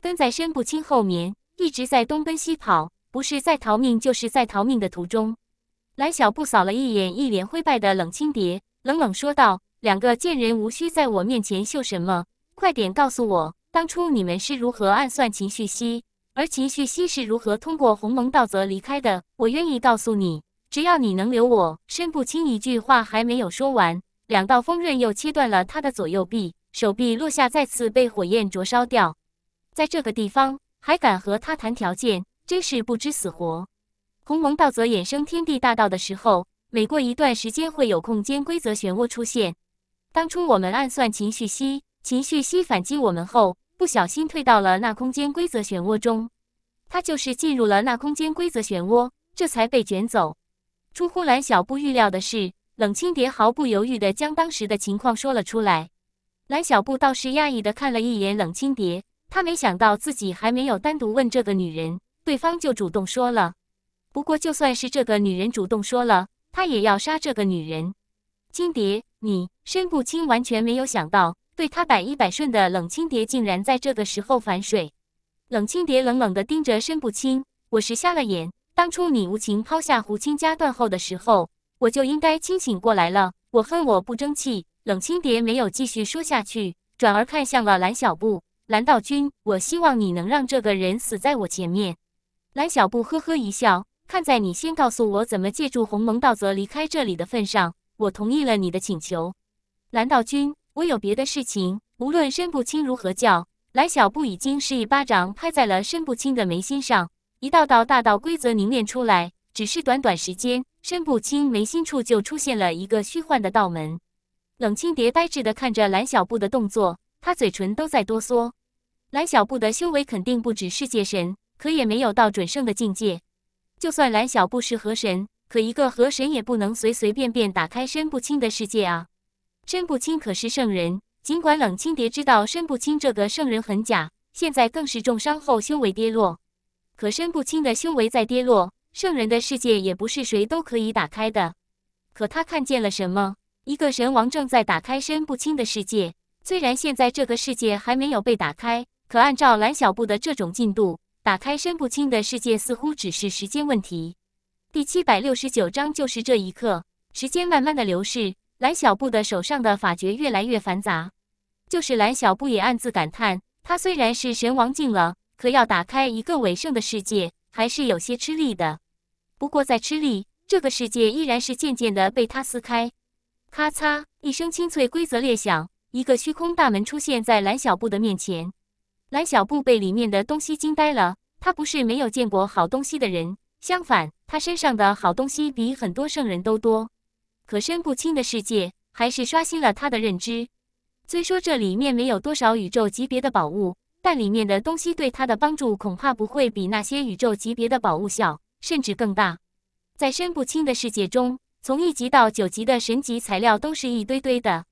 跟在申不清后面，一直在东奔西跑，不是在逃命，就是在逃命的途中。蓝小布扫了一眼一脸灰败的冷清蝶，冷冷说道。两个贱人无需在我面前秀什么，快点告诉我，当初你们是如何暗算秦旭熙，而秦旭熙是如何通过鸿蒙道则离开的？我愿意告诉你，只要你能留我。申不清一句话还没有说完，两道锋刃又切断了他的左右臂，手臂落下，再次被火焰灼烧掉。在这个地方还敢和他谈条件，真是不知死活。鸿蒙道则衍生天地大道的时候，每过一段时间会有空间规则漩涡出现。当初我们暗算秦旭熙，秦旭熙反击我们后，不小心退到了那空间规则漩涡中。他就是进入了那空间规则漩涡，这才被卷走。出乎蓝小布预料的是，冷清蝶毫不犹豫地将当时的情况说了出来。蓝小布倒是讶异的看了一眼冷清蝶，他没想到自己还没有单独问这个女人，对方就主动说了。不过就算是这个女人主动说了，他也要杀这个女人。青蝶，你申不清完全没有想到，对他百依百顺的冷清蝶竟然在这个时候反水。冷清蝶冷冷地盯着申不清，我是瞎了眼，当初你无情抛下胡青家断后的时候，我就应该清醒过来了。我恨我不争气。”冷清蝶没有继续说下去，转而看向了蓝小布：“蓝道君，我希望你能让这个人死在我前面。”蓝小布呵呵一笑：“看在你先告诉我怎么借助鸿蒙道则离开这里的份上。”我同意了你的请求，蓝道君。我有别的事情。无论申不清如何叫，蓝小布已经是一巴掌拍在了申不清的眉心上，一道道大道规则凝练出来，只是短短时间，申不清眉心处就出现了一个虚幻的道门。冷清蝶呆滞的看着蓝小布的动作，他嘴唇都在哆嗦。蓝小布的修为肯定不止是界神，可也没有到准圣的境界。就算蓝小布是河神。可一个河神也不能随随便便打开深不清的世界啊！深不清可是圣人，尽管冷清蝶知道深不清这个圣人很假，现在更是重伤后修为跌落。可深不清的修为在跌落，圣人的世界也不是谁都可以打开的。可他看见了什么？一个神王正在打开深不清的世界，虽然现在这个世界还没有被打开，可按照蓝小布的这种进度，打开深不清的世界似乎只是时间问题。第七百六十九章就是这一刻，时间慢慢的流逝，蓝小布的手上的法诀越来越繁杂，就是蓝小布也暗自感叹，他虽然是神王境了，可要打开一个伪圣的世界，还是有些吃力的。不过在吃力，这个世界依然是渐渐的被他撕开。咔嚓一声清脆规则裂响，一个虚空大门出现在蓝小布的面前，蓝小布被里面的东西惊呆了，他不是没有见过好东西的人。相反，他身上的好东西比很多圣人都多。可深不清的世界还是刷新了他的认知。虽说这里面没有多少宇宙级别的宝物，但里面的东西对他的帮助恐怕不会比那些宇宙级别的宝物小，甚至更大。在深不清的世界中，从一级到九级的神级材料都是一堆堆的。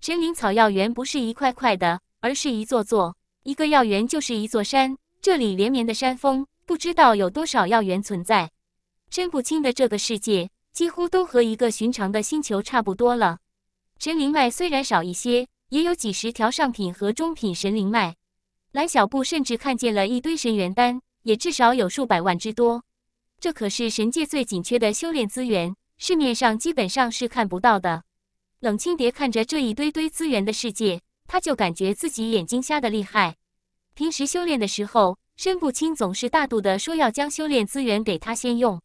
神灵草药园不是一块块的，而是一座座。一个药园就是一座山，这里连绵的山峰。不知道有多少药源存在，真不清的这个世界几乎都和一个寻常的星球差不多了。神灵脉虽然少一些，也有几十条上品和中品神灵脉。蓝小布甚至看见了一堆神元丹，也至少有数百万之多。这可是神界最紧缺的修炼资源，市面上基本上是看不到的。冷清蝶看着这一堆堆资源的世界，他就感觉自己眼睛瞎的厉害。平时修炼的时候。申不清总是大度地说要将修炼资源给他先用，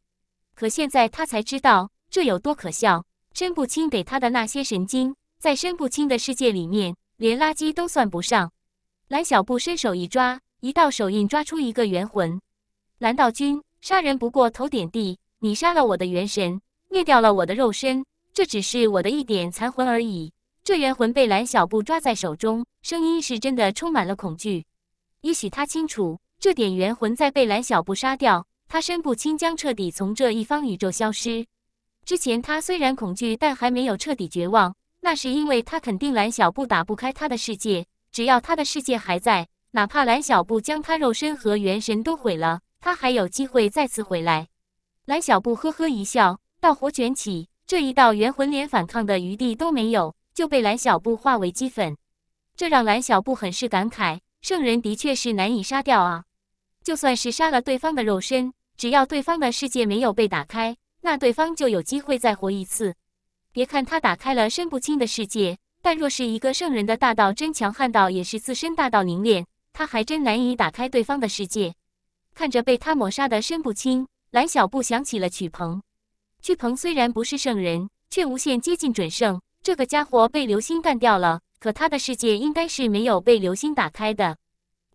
可现在他才知道这有多可笑。申不清给他的那些神经，在申不清的世界里面连垃圾都算不上。蓝小布伸手一抓，一道手印抓出一个元魂。蓝道君，杀人不过头点地，你杀了我的元神，灭掉了我的肉身，这只是我的一点残魂而已。这元魂被蓝小布抓在手中，声音是真的充满了恐惧。也许他清楚。这点元魂在被蓝小布杀掉，他身不清将彻底从这一方宇宙消失。之前他虽然恐惧，但还没有彻底绝望，那是因为他肯定蓝小布打不开他的世界。只要他的世界还在，哪怕蓝小布将他肉身和元神都毁了，他还有机会再次回来。蓝小布呵呵一笑，道：“火卷起，这一道元魂连反抗的余地都没有，就被蓝小布化为齑粉。”这让蓝小布很是感慨：圣人的确是难以杀掉啊。就算是杀了对方的肉身，只要对方的世界没有被打开，那对方就有机会再活一次。别看他打开了深不轻的世界，但若是一个圣人的大道真强悍到也是自身大道凝练，他还真难以打开对方的世界。看着被他抹杀的深不轻，蓝小布想起了曲鹏。曲鹏虽然不是圣人，却无限接近准圣。这个家伙被流星干掉了，可他的世界应该是没有被流星打开的。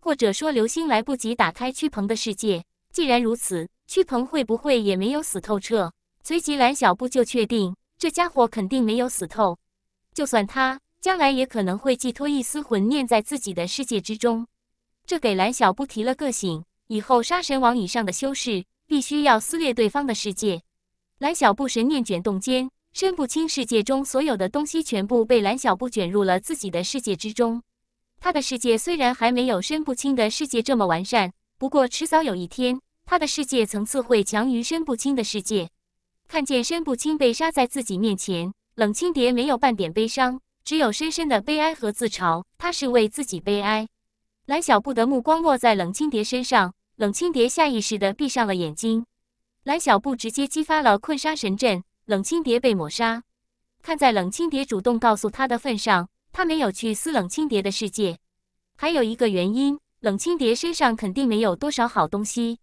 或者说，流星来不及打开屈鹏的世界。既然如此，屈鹏会不会也没有死透彻？随即，蓝小布就确定，这家伙肯定没有死透。就算他将来也可能会寄托一丝魂念在自己的世界之中。这给蓝小布提了个醒：以后杀神王以上的修士，必须要撕裂对方的世界。蓝小布神念卷动间，深不清世界中所有的东西，全部被蓝小布卷入了自己的世界之中。他的世界虽然还没有深不清的世界这么完善，不过迟早有一天，他的世界层次会强于深不清的世界。看见深不清被杀在自己面前，冷清蝶没有半点悲伤，只有深深的悲哀和自嘲。他是为自己悲哀。蓝小布的目光落在冷清蝶身上，冷清蝶下意识地闭上了眼睛。蓝小布直接激发了困杀神阵，冷清蝶被抹杀。看在冷清蝶主动告诉他的份上。他没有去撕冷清蝶的世界，还有一个原因，冷清蝶身上肯定没有多少好东西。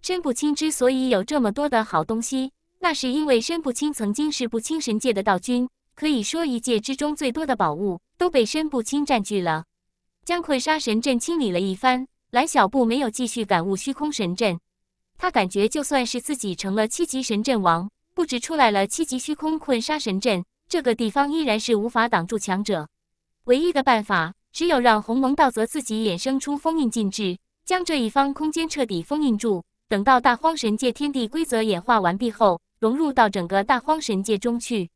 申不清之所以有这么多的好东西，那是因为申不清曾经是不清神界的道君，可以说一界之中最多的宝物都被申不清占据了。将困杀神阵清理了一番，蓝小布没有继续感悟虚空神阵，他感觉就算是自己成了七级神阵王，不止出来了七级虚空困杀神阵，这个地方依然是无法挡住强者。唯一的办法，只有让鸿蒙道则自己衍生出封印禁制，将这一方空间彻底封印住。等到大荒神界天地规则演化完毕后，融入到整个大荒神界中去。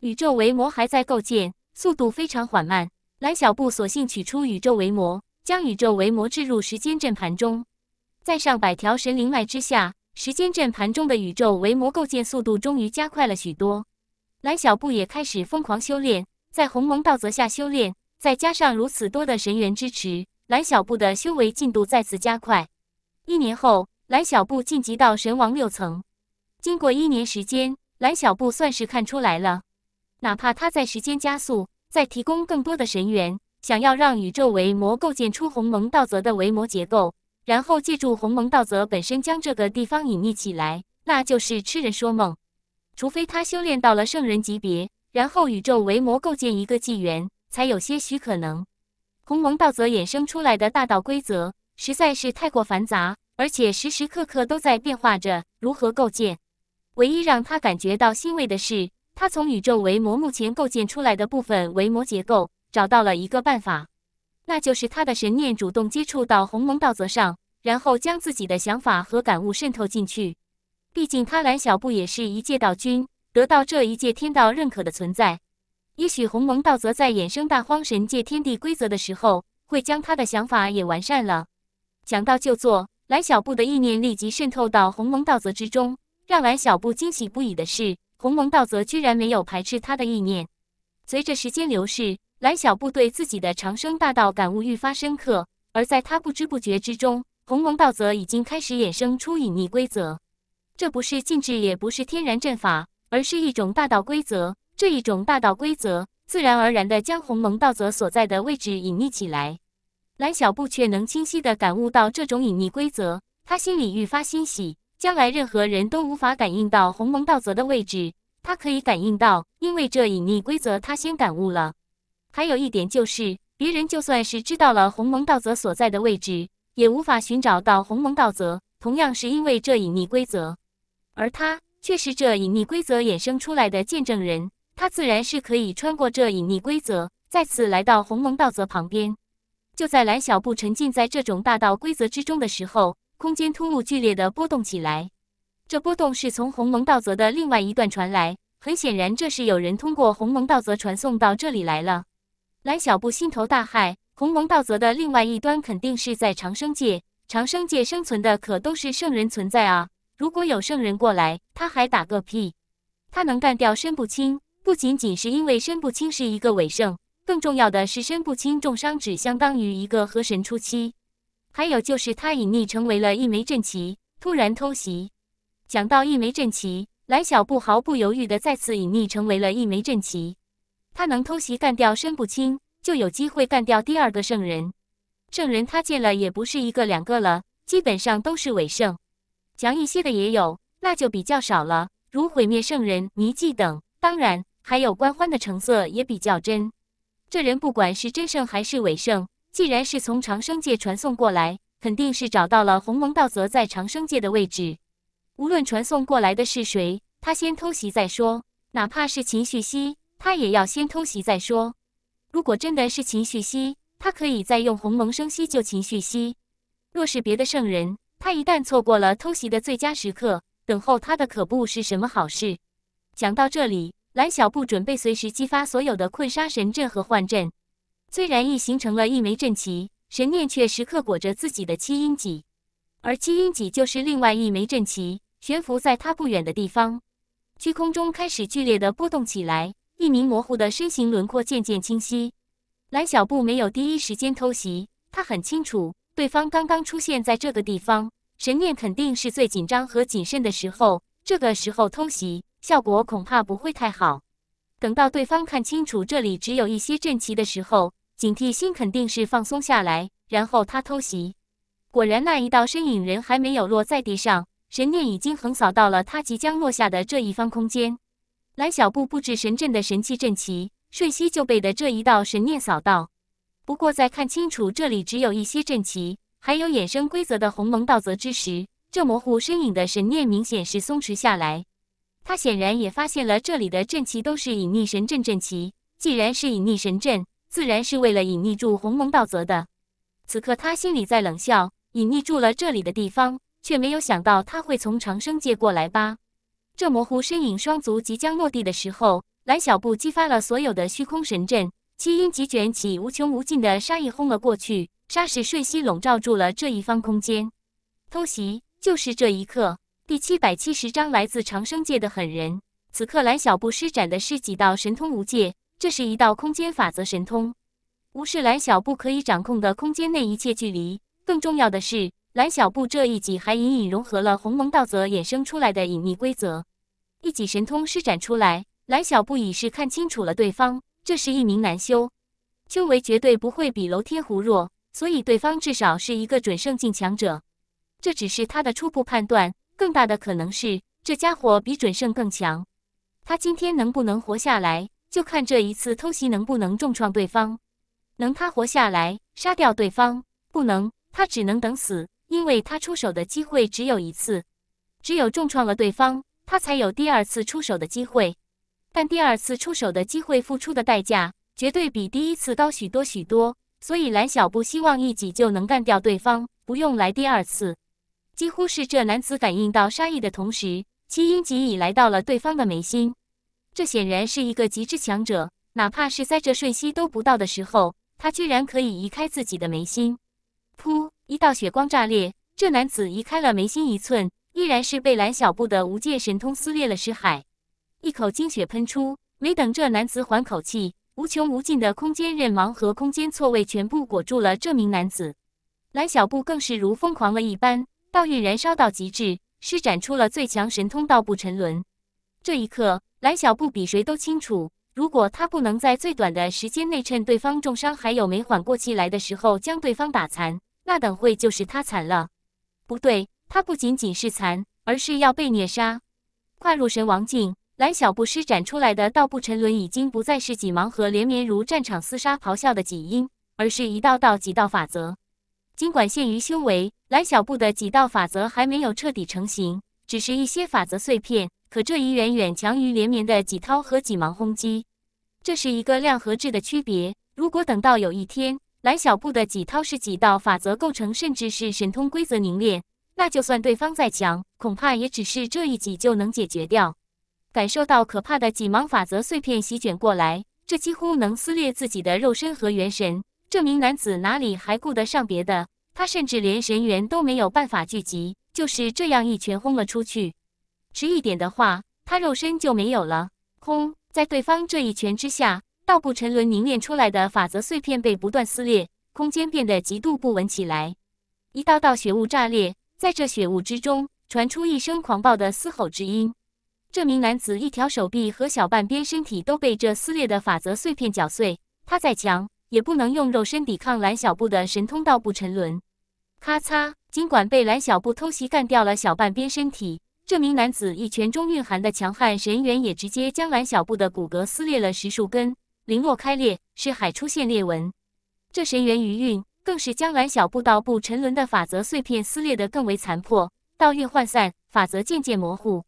宇宙维魔还在构建，速度非常缓慢。蓝小布索性取出宇宙维魔，将宇宙维魔置入时间阵盘中，在上百条神灵脉之下，时间阵盘中的宇宙维魔构建速度终于加快了许多。蓝小布也开始疯狂修炼。在鸿蒙道则下修炼，再加上如此多的神元支持，蓝小布的修为进度再次加快。一年后，蓝小布晋级到神王六层。经过一年时间，蓝小布算是看出来了，哪怕他在时间加速，再提供更多的神元，想要让宇宙维魔构建出鸿蒙道则的维摩结构，然后借助鸿蒙道则本身将这个地方隐匿起来，那就是痴人说梦。除非他修炼到了圣人级别。然后宇宙为魔构建一个纪元，才有些许可能。鸿蒙道则衍生出来的大道规则，实在是太过繁杂，而且时时刻刻都在变化着。如何构建？唯一让他感觉到欣慰的是，他从宇宙为魔目前构建出来的部分为魔结构，找到了一个办法，那就是他的神念主动接触到鸿蒙道则上，然后将自己的想法和感悟渗透进去。毕竟他蓝小布也是一介道君。得到这一界天道认可的存在，也许鸿蒙道则在衍生大荒神界天地规则的时候，会将他的想法也完善了。讲到就做，蓝小布的意念立即渗透到鸿蒙道则之中。让蓝小布惊喜不已的是，鸿蒙道则居然没有排斥他的意念。随着时间流逝，蓝小布对自己的长生大道感悟愈发深刻。而在他不知不觉之中，鸿蒙道则已经开始衍生出隐秘规则。这不是禁制，也不是天然阵法。而是一种大道规则，这一种大道规则自然而然地将鸿蒙道则所在的位置隐匿起来。蓝小布却能清晰地感悟到这种隐匿规则，他心里愈发欣喜。将来任何人都无法感应到鸿蒙道则的位置，他可以感应到，因为这隐匿规则他先感悟了。还有一点就是，别人就算是知道了鸿蒙道则所在的位置，也无法寻找到鸿蒙道则，同样是因为这隐匿规则。而他。却是这隐匿规则衍生出来的见证人，他自然是可以穿过这隐匿规则，再次来到鸿蒙道则旁边。就在蓝小布沉浸在这种大道规则之中的时候，空间突兀剧烈的波动起来。这波动是从鸿蒙道则的另外一段传来，很显然这是有人通过鸿蒙道则传送到这里来了。蓝小布心头大骇，鸿蒙道则的另外一端肯定是在长生界，长生界生存的可都是圣人存在啊。如果有圣人过来，他还打个屁？他能干掉申不清，不仅仅是因为申不清是一个伪圣，更重要的是申不清重伤只相当于一个河神初期。还有就是他隐匿成为了一枚阵旗，突然偷袭。讲到一枚阵旗，蓝小布毫不犹豫的再次隐匿成为了一枚阵旗。他能偷袭干掉申不清，就有机会干掉第二个圣人。圣人他见了也不是一个两个了，基本上都是伪圣。强一些的也有，那就比较少了，如毁灭圣人、迷迹等。当然，还有官欢的成色也比较真。这人不管是真圣还是伪圣，既然是从长生界传送过来，肯定是找到了鸿蒙道则在长生界的位置。无论传送过来的是谁，他先偷袭再说。哪怕是秦旭熙，他也要先偷袭再说。如果真的是秦旭熙，他可以再用鸿蒙生息救秦旭熙。若是别的圣人，他一旦错过了偷袭的最佳时刻，等候他的可不是什么好事。讲到这里，蓝小布准备随时激发所有的困杀神阵和幻阵。虽然已形成了一枚阵旗，神念却时刻裹着自己的七阴戟，而七阴戟就是另外一枚阵旗，悬浮在他不远的地方。虚空中开始剧烈的波动起来，一名模糊的身形轮廓渐渐清晰。蓝小布没有第一时间偷袭，他很清楚。对方刚刚出现在这个地方，神念肯定是最紧张和谨慎的时候。这个时候偷袭效果恐怕不会太好。等到对方看清楚这里只有一些阵旗的时候，警惕心肯定是放松下来。然后他偷袭，果然那一道身影人还没有落在地上，神念已经横扫到了他即将落下的这一方空间。蓝小布布置神阵的神器阵旗，瞬息就被的这一道神念扫到。不过，在看清楚这里只有一些阵旗，还有衍生规则的鸿蒙道则之时，这模糊身影的神念明显是松弛下来。他显然也发现了这里的阵旗都是隐匿神阵阵旗。既然是隐匿神阵，自然是为了隐匿住鸿蒙道则的。此刻，他心里在冷笑：隐匿住了这里的地方，却没有想到他会从长生界过来吧？这模糊身影双足即将落地的时候，蓝小布激发了所有的虚空神阵。七音急卷起无穷无尽的杀意，轰了过去。杀时瞬息笼罩住了这一方空间。偷袭，就是这一刻。第七百七十章，来自长生界的狠人。此刻，蓝小布施展的是几道神通无界，这是一道空间法则神通，无视蓝小布可以掌控的空间内一切距离。更重要的是，蓝小布这一戟还隐隐融合了鸿蒙道则衍生出来的隐秘规则。一己神通施展出来，蓝小布已是看清楚了对方。这是一名男修，修为绝对不会比楼天狐弱，所以对方至少是一个准圣境强者。这只是他的初步判断，更大的可能是这家伙比准圣更强。他今天能不能活下来，就看这一次偷袭能不能重创对方。能，他活下来，杀掉对方；不能，他只能等死，因为他出手的机会只有一次。只有重创了对方，他才有第二次出手的机会。但第二次出手的机会，付出的代价绝对比第一次高许多许多。所以蓝小布希望一击就能干掉对方，不用来第二次。几乎是这男子感应到杀意的同时，七阴极已来到了对方的眉心。这显然是一个极致强者，哪怕是在这瞬息都不到的时候，他居然可以移开自己的眉心。噗！一道血光炸裂，这男子移开了眉心一寸，依然是被蓝小布的无界神通撕裂了尸骸。一口精血喷出，没等这男子缓口气，无穷无尽的空间刃芒和空间错位全部裹住了这名男子。蓝小布更是如疯狂了一般，道运燃烧到极致，施展出了最强神通——道不沉沦。这一刻，蓝小布比谁都清楚，如果他不能在最短的时间内趁对方重伤还有没缓过气来的时候将对方打残，那等会就是他残了。不对，他不仅仅是残，而是要被虐杀。跨入神王境。蓝小布施展出来的道步沉沦，已经不再是几盲和连绵如战场厮杀、咆哮的几音，而是一道道几道法则。尽管限于修为，蓝小布的几道法则还没有彻底成型，只是一些法则碎片。可这一远远强于连绵的几涛和几芒轰击，这是一个量和质的区别。如果等到有一天，蓝小布的几涛是几道法则构成，甚至是神通规则凝练，那就算对方再强，恐怕也只是这一几就能解决掉。感受到可怕的几芒法则碎片席卷过来，这几乎能撕裂自己的肉身和元神。这名男子哪里还顾得上别的？他甚至连神元都没有办法聚集，就是这样一拳轰了出去。迟一点的话，他肉身就没有了。轰！在对方这一拳之下，道部沉沦凝练出来的法则碎片被不断撕裂，空间变得极度不稳起来。一道道血雾炸裂，在这血雾之中传出一声狂暴的嘶吼之音。这名男子一条手臂和小半边身体都被这撕裂的法则碎片绞碎，他再强也不能用肉身抵抗蓝小布的神通，道不沉沦。咔嚓！尽管被蓝小布偷袭干掉了小半边身体，这名男子一拳中蕴含的强悍神元也直接将蓝小布的骨骼撕裂了十数根，零落开裂，是海出现裂纹。这神元余韵更是将蓝小布道不沉沦的法则碎片撕裂得更为残破，道运涣散，法则渐渐模糊。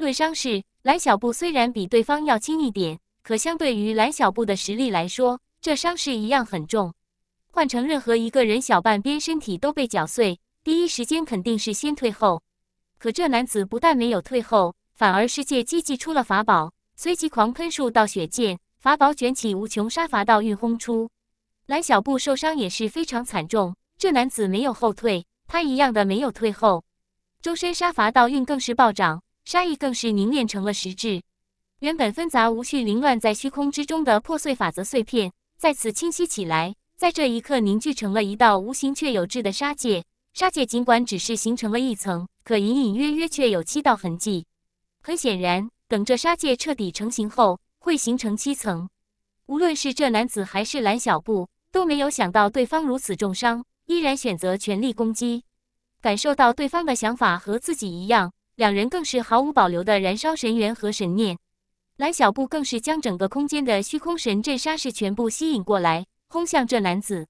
论伤势，蓝小布虽然比对方要轻一点，可相对于蓝小布的实力来说，这伤势一样很重。换成任何一个人，小半边身体都被搅碎，第一时间肯定是先退后。可这男子不但没有退后，反而是借机祭出了法宝，随即狂喷数道血剑，法宝卷起无穷杀伐道运轰出。蓝小布受伤也是非常惨重，这男子没有后退，他一样的没有退后，周身杀伐道运更是暴涨。杀意更是凝练成了实质，原本纷杂无序、凌乱在虚空之中的破碎法则碎片，再次清晰起来，在这一刻凝聚成了一道无形却有质的杀戒。杀戒尽管只是形成了一层，可隐隐约约却有七道痕迹。很显然，等这杀戒彻底成型后，会形成七层。无论是这男子还是蓝小布，都没有想到对方如此重伤，依然选择全力攻击。感受到对方的想法和自己一样。两人更是毫无保留地燃烧神元和神念，蓝小布更是将整个空间的虚空神阵杀势全部吸引过来，轰向这男子。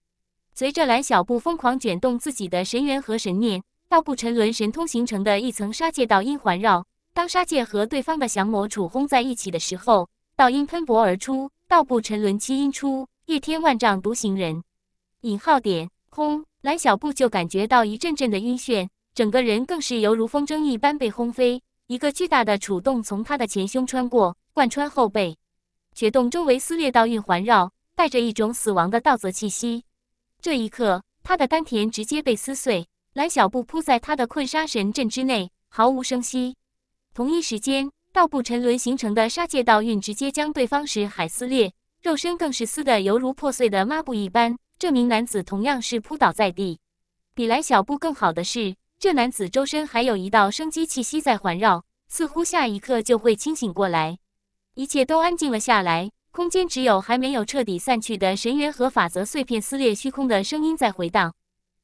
随着蓝小布疯狂卷动自己的神元和神念，道不沉沦神通形成的一层杀界道音环绕。当杀界和对方的降魔杵轰在一起的时候，道音喷薄而出，道不沉沦七音出，叶天万丈独行人（引号点）轰，蓝小布就感觉到一阵阵的晕眩。整个人更是犹如风筝一般被轰飞，一个巨大的楚洞从他的前胸穿过，贯穿后背，雪洞周围撕裂道运环绕，带着一种死亡的道泽气息。这一刻，他的丹田直接被撕碎。蓝小布扑在他的困杀神阵之内，毫无声息。同一时间，道布沉沦形成的杀界道运直接将对方石海撕裂，肉身更是撕得犹如破碎的抹布一般。这名男子同样是扑倒在地。比蓝小布更好的是。这男子周身还有一道生机气息在环绕，似乎下一刻就会清醒过来。一切都安静了下来，空间只有还没有彻底散去的神元和法则碎片撕裂虚空的声音在回荡。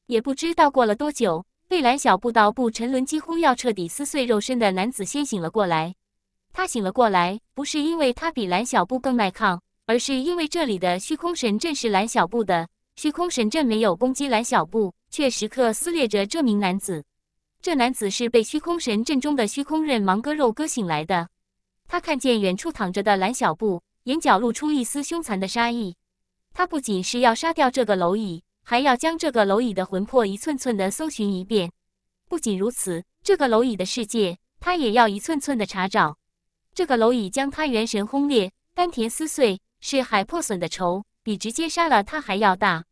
也不知道过了多久，被蓝小布道布沉沦几乎要彻底撕碎肉身的男子先醒了过来。他醒了过来，不是因为他比蓝小布更耐抗，而是因为这里的虚空神阵是蓝小布的，虚空神阵没有攻击蓝小布，却时刻撕裂着这名男子。这男子是被虚空神阵中的虚空刃芒割肉割醒来的，他看见远处躺着的蓝小布，眼角露出一丝凶残的杀意。他不仅是要杀掉这个蝼蚁，还要将这个蝼蚁的魂魄一寸寸的搜寻一遍。不仅如此，这个蝼蚁的世界，他也要一寸寸的查找。这个蝼蚁将他元神轰裂，丹田撕碎，是海破损的仇，比直接杀了他还要大。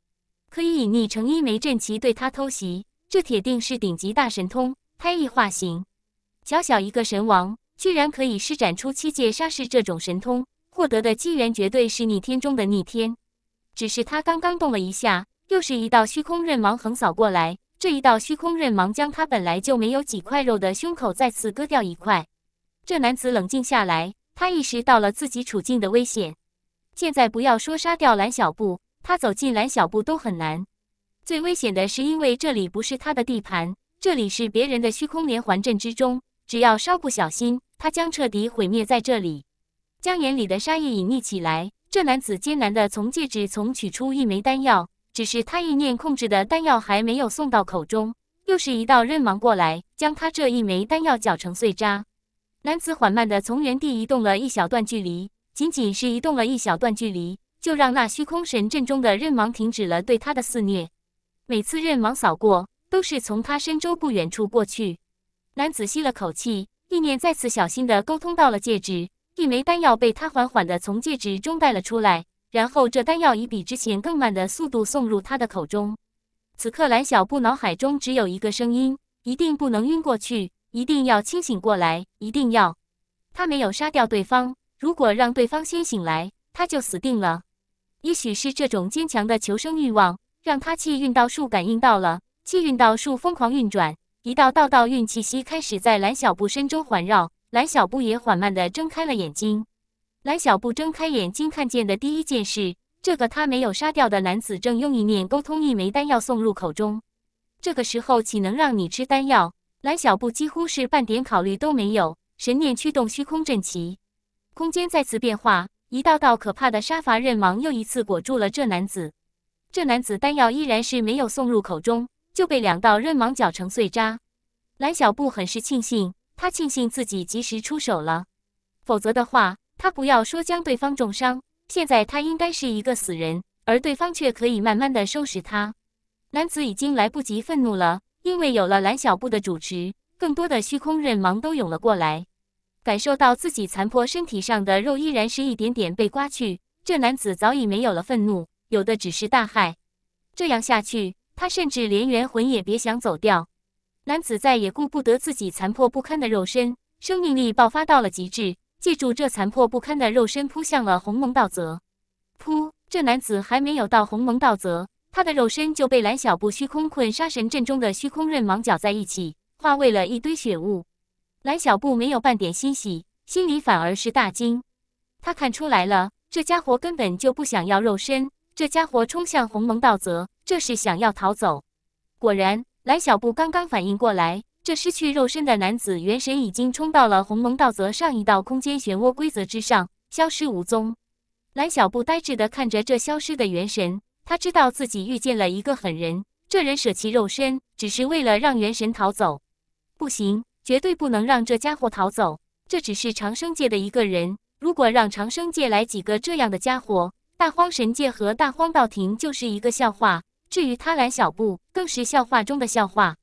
可以隐匿成一枚阵旗对他偷袭。这铁定是顶级大神通，胎异化形。小小一个神王，居然可以施展出七界杀式这种神通，获得的机缘绝对是逆天中的逆天。只是他刚刚动了一下，又是一道虚空刃芒横扫过来。这一道虚空刃芒将他本来就没有几块肉的胸口再次割掉一块。这男子冷静下来，他意识到了自己处境的危险。现在不要说杀掉蓝小布，他走进蓝小布都很难。最危险的是，因为这里不是他的地盘，这里是别人的虚空连环阵之中。只要稍不小心，他将彻底毁灭在这里。将眼里的杀意隐匿起来，这男子艰难的从戒指从取出一枚丹药，只是他意念控制的丹药还没有送到口中，又是一道刃芒过来，将他这一枚丹药搅成碎渣。男子缓慢的从原地移动了一小段距离，仅仅是移动了一小段距离，就让那虚空神阵中的刃芒停止了对他的肆虐。每次任王扫过，都是从他身周不远处过去。男子吸了口气，意念再次小心地沟通到了戒指，一枚丹药被他缓缓地从戒指中带了出来，然后这丹药以比之前更慢的速度送入他的口中。此刻，蓝小布脑海中只有一个声音：一定不能晕过去，一定要清醒过来，一定要！他没有杀掉对方，如果让对方先醒来，他就死定了。也许是这种坚强的求生欲望。让他气运道术感应到了，气运道术疯狂运转，一道道道运气息开始在蓝小布身周环绕。蓝小布也缓慢的睁开了眼睛。蓝小布睁开眼睛看见的第一件事，这个他没有杀掉的男子正用意念沟通一枚丹药送入口中。这个时候岂能让你吃丹药？蓝小布几乎是半点考虑都没有，神念驱动虚空阵旗，空间再次变化，一道道可怕的杀伐刃芒又一次裹住了这男子。这男子丹药依然是没有送入口中，就被两道刃芒绞成碎渣。蓝小布很是庆幸，他庆幸自己及时出手了，否则的话，他不要说将对方重伤，现在他应该是一个死人，而对方却可以慢慢的收拾他。男子已经来不及愤怒了，因为有了蓝小布的主持，更多的虚空刃芒都涌了过来。感受到自己残破身体上的肉依然是一点点被刮去，这男子早已没有了愤怒。有的只是大害，这样下去，他甚至连元魂也别想走掉。男子再也顾不得自己残破不堪的肉身，生命力爆发到了极致，借助这残破不堪的肉身扑向了鸿蒙道泽。噗！这男子还没有到鸿蒙道泽，他的肉身就被蓝小布虚空困杀神阵中的虚空刃芒绞在一起，化为了一堆血雾。蓝小布没有半点欣喜，心里反而是大惊。他看出来了，这家伙根本就不想要肉身。这家伙冲向鸿蒙道泽，这是想要逃走。果然，蓝小布刚刚反应过来，这失去肉身的男子元神已经冲到了鸿蒙道泽上一道空间漩涡规则之上，消失无踪。蓝小布呆滞地看着这消失的元神，他知道自己遇见了一个狠人。这人舍弃肉身，只是为了让元神逃走。不行，绝对不能让这家伙逃走。这只是长生界的一个人，如果让长生界来几个这样的家伙。大荒神界和大荒道庭就是一个笑话，至于贪婪小布，更是笑话中的笑话。